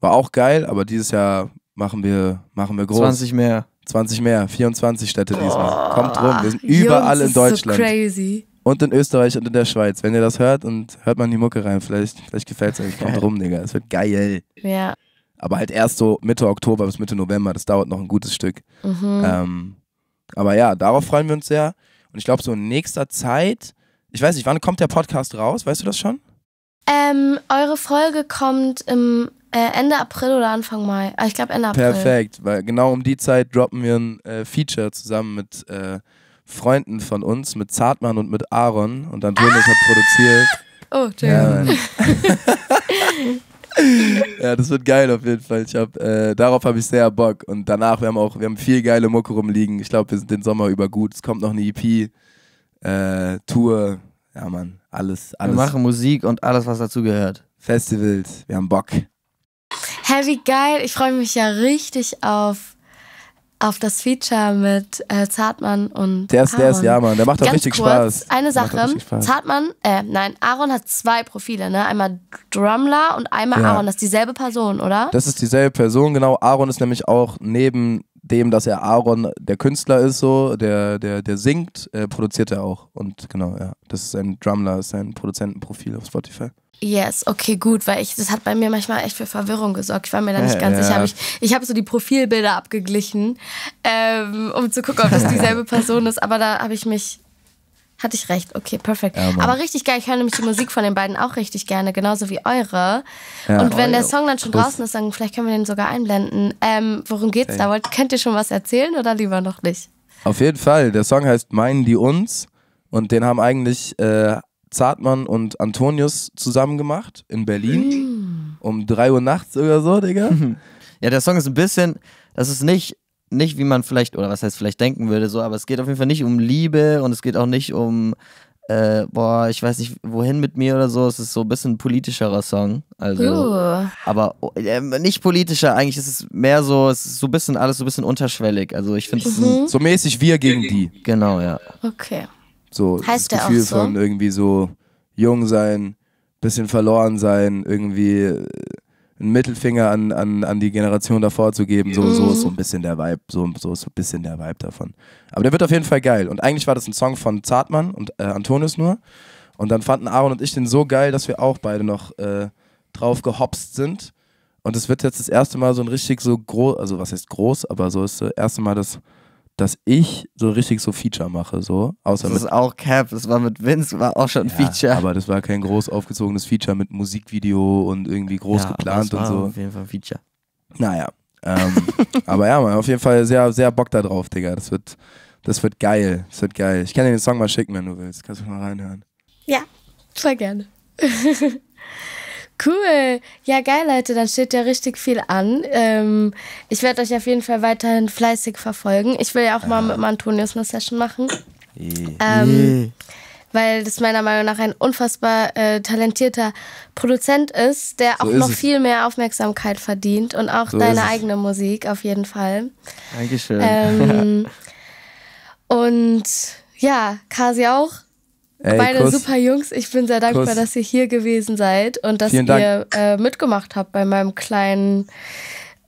S2: War auch geil, aber dieses Jahr machen wir, machen wir groß. 20 mehr. 20 mehr, 24 Städte oh, diesmal. Kommt rum, wir sind Jungs, überall in Deutschland. So crazy. Und in Österreich und in der Schweiz. Wenn ihr das hört und hört man die Mucke rein, vielleicht, vielleicht gefällt es euch. Kommt rum, Digga. Es wird geil. Ja. Aber halt erst so Mitte Oktober bis Mitte November. Das dauert noch ein gutes Stück. Mhm. Ähm, aber ja, darauf freuen wir uns sehr. Und ich glaube, so in nächster Zeit, ich weiß nicht, wann kommt der Podcast raus? Weißt du das schon?
S1: Ähm, eure Folge kommt im äh, Ende April oder Anfang Mai. Ah, ich glaube Ende April. Perfekt,
S2: weil genau um die Zeit droppen wir ein äh, Feature zusammen mit äh, Freunden von uns, mit Zartmann und mit Aaron und Antonius ah! hat produziert. Oh, Entschuldigung. Ja, ja, das wird geil auf jeden Fall. Ich hab, äh, darauf habe ich sehr Bock. Und danach, wir haben auch, wir haben viel geile Mucke rumliegen. Ich glaube, wir sind den Sommer über gut. Es kommt noch eine EP, äh, Tour, ja Mann, alles, alles. Wir machen Musik und alles, was dazugehört. Festivals, wir haben Bock.
S1: Hey, wie geil. Ich freue mich ja richtig auf auf das Feature mit äh, Zartmann und Der ist, Aaron. der ist, ja, Mann. Der macht doch richtig kurz, Spaß. Eine Sache. Spaß. Zartmann, äh, nein, Aaron hat zwei Profile, ne? Einmal Drumler und einmal ja. Aaron. Das ist dieselbe Person, oder?
S2: Das ist dieselbe Person, genau. Aaron ist nämlich auch neben dem, dass er Aaron der Künstler ist, so, der, der, der singt, äh, produziert er auch. Und genau, ja, das ist ein Drumler, ist ein Produzentenprofil auf Spotify.
S1: Yes, okay, gut, weil ich, das hat bei mir manchmal echt für Verwirrung gesorgt. Ich war mir da nicht ganz ja. sicher. Hab ich ich habe so die Profilbilder abgeglichen, ähm, um zu gucken, ob das dieselbe Person ist, aber da habe ich mich hatte ich recht. Okay, perfekt. Ja, aber richtig geil. Ich höre nämlich die Musik von den beiden auch richtig gerne, genauso wie eure. Ja, und wenn der Song dann schon draußen ist, dann vielleicht können wir den sogar einblenden. Ähm, worum geht's da? Wollt, könnt ihr schon was erzählen oder lieber noch nicht?
S2: Auf jeden Fall. Der Song heißt Meinen die uns und den haben eigentlich äh, Zartmann und Antonius zusammen gemacht in
S3: Berlin. Mm. Um 3 Uhr nachts oder so, Digga. ja, der Song ist ein bisschen, das ist nicht nicht, wie man vielleicht, oder was heißt vielleicht denken würde, so, aber es geht auf jeden Fall nicht um Liebe und es geht auch nicht um, äh, boah, ich weiß nicht, wohin mit mir oder so. Es ist so ein bisschen ein politischerer Song. Also, uh. aber äh, nicht politischer, eigentlich ist es mehr so, es ist so ein bisschen alles so ein bisschen unterschwellig. Also ich finde mhm. So mäßig wir gegen die. Genau, ja.
S1: Okay.
S2: So, heißt das Gefühl so? von irgendwie so jung sein, bisschen verloren sein, irgendwie äh, einen Mittelfinger an, an, an die Generation davor zu geben. So, so ist so ein mhm. bisschen der Vibe, so, so ist so ein bisschen der Vibe davon. Aber der wird auf jeden Fall geil. Und eigentlich war das ein Song von Zartmann und äh, Antonius nur. Und dann fanden Aaron und ich den so geil, dass wir auch beide noch äh, drauf gehopst sind. Und es wird jetzt das erste Mal so ein richtig so groß, also was heißt groß, aber so ist das erste Mal, dass dass ich so richtig so Feature mache, so. Außer das ist auch Cap, das war mit Vince, war auch schon ja, Feature. Aber das war kein groß aufgezogenes Feature mit Musikvideo und irgendwie groß ja, geplant und so. Auf
S3: jeden Fall Feature.
S2: Naja. Ähm, aber ja, man, auf jeden Fall sehr, sehr Bock da drauf, Digga. Das wird, das wird geil. Das wird geil. Ich kann dir den Song mal schicken, wenn du willst. Kannst du mal reinhören.
S1: Ja, sehr gerne. Cool. Ja, geil, Leute. Dann steht ja richtig viel an. Ähm, ich werde euch auf jeden Fall weiterhin fleißig verfolgen. Ich will ja auch ja. mal mit meinem Antonius eine Session machen. Yeah. Ähm, yeah. Weil das meiner Meinung nach ein unfassbar äh, talentierter Produzent ist, der so auch ist noch es. viel mehr Aufmerksamkeit verdient und auch so deine eigene Musik auf jeden Fall. Dankeschön. Ähm, und ja, Kasi auch.
S3: Ey, Beide Kuss. super
S1: Jungs, ich bin sehr dankbar, Kuss. dass ihr hier gewesen seid und dass Vielen ihr äh, mitgemacht habt bei meinem kleinen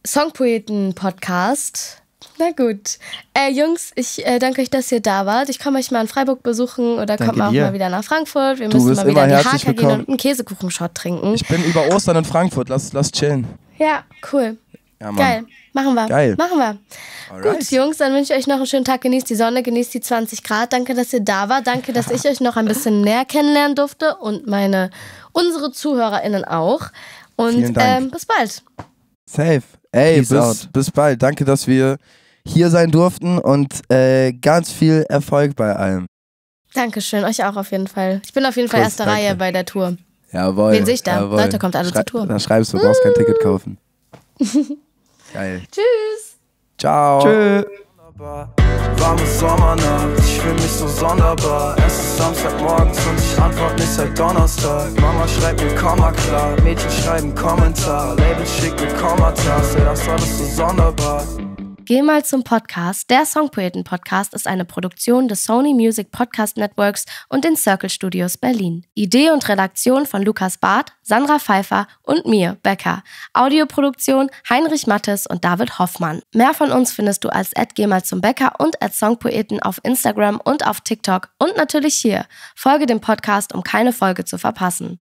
S1: Songpoeten-Podcast. Na gut. Äh, Jungs, ich äh, danke euch, dass ihr da wart. Ich komme euch mal in Freiburg besuchen oder danke kommt mal auch mal wieder nach Frankfurt. Wir du müssen mal wieder in die Haker gehen und einen Käsekuchenshot trinken. Ich bin
S2: über Ostern in Frankfurt, lass, lass chillen.
S1: Ja, cool. Ja, Mann. Geil. Machen wir. Geil. Machen wir. Alright. Gut, Jungs, dann wünsche ich euch noch einen schönen Tag. Genießt die Sonne, genießt die 20 Grad. Danke, dass ihr da wart. Danke, dass ich euch noch ein bisschen näher kennenlernen durfte und meine, unsere ZuhörerInnen auch. Und ähm, bis bald.
S2: Safe. Ey, bis, bis bald. Danke, dass wir hier sein durften und äh, ganz viel Erfolg bei allem.
S1: Dankeschön, euch auch auf jeden Fall. Ich bin auf jeden Fall Kuss, erste danke. Reihe bei der Tour.
S2: Jawohl. Wen sehe ich da? Jawohl. Leute, kommt alle Schrei zur Tour. Dann schreibst du, du brauchst kein Ticket kaufen. Geil. Tschüss. Ciao. Tschö. Warme Sommernacht, ich fühle mich so sonderbar. Es ist Samstagmorgens und ich antworte nicht seit Donnerstag. Mama schreibt mir Komma klar, Mädchen schreiben Kommentar, Label schickt mir Kommata, ey, das war alles so sonderbar.
S1: Geh mal zum Podcast. Der Songpoeten-Podcast ist eine Produktion des Sony Music Podcast Networks und den Circle Studios Berlin. Idee und Redaktion von Lukas Barth, Sandra Pfeiffer und mir, Becker. Audioproduktion Heinrich Mattes und David Hoffmann. Mehr von uns findest du als Geh mal zum Becker und als Songpoeten auf Instagram und auf TikTok und natürlich hier. Folge dem Podcast, um keine Folge zu verpassen.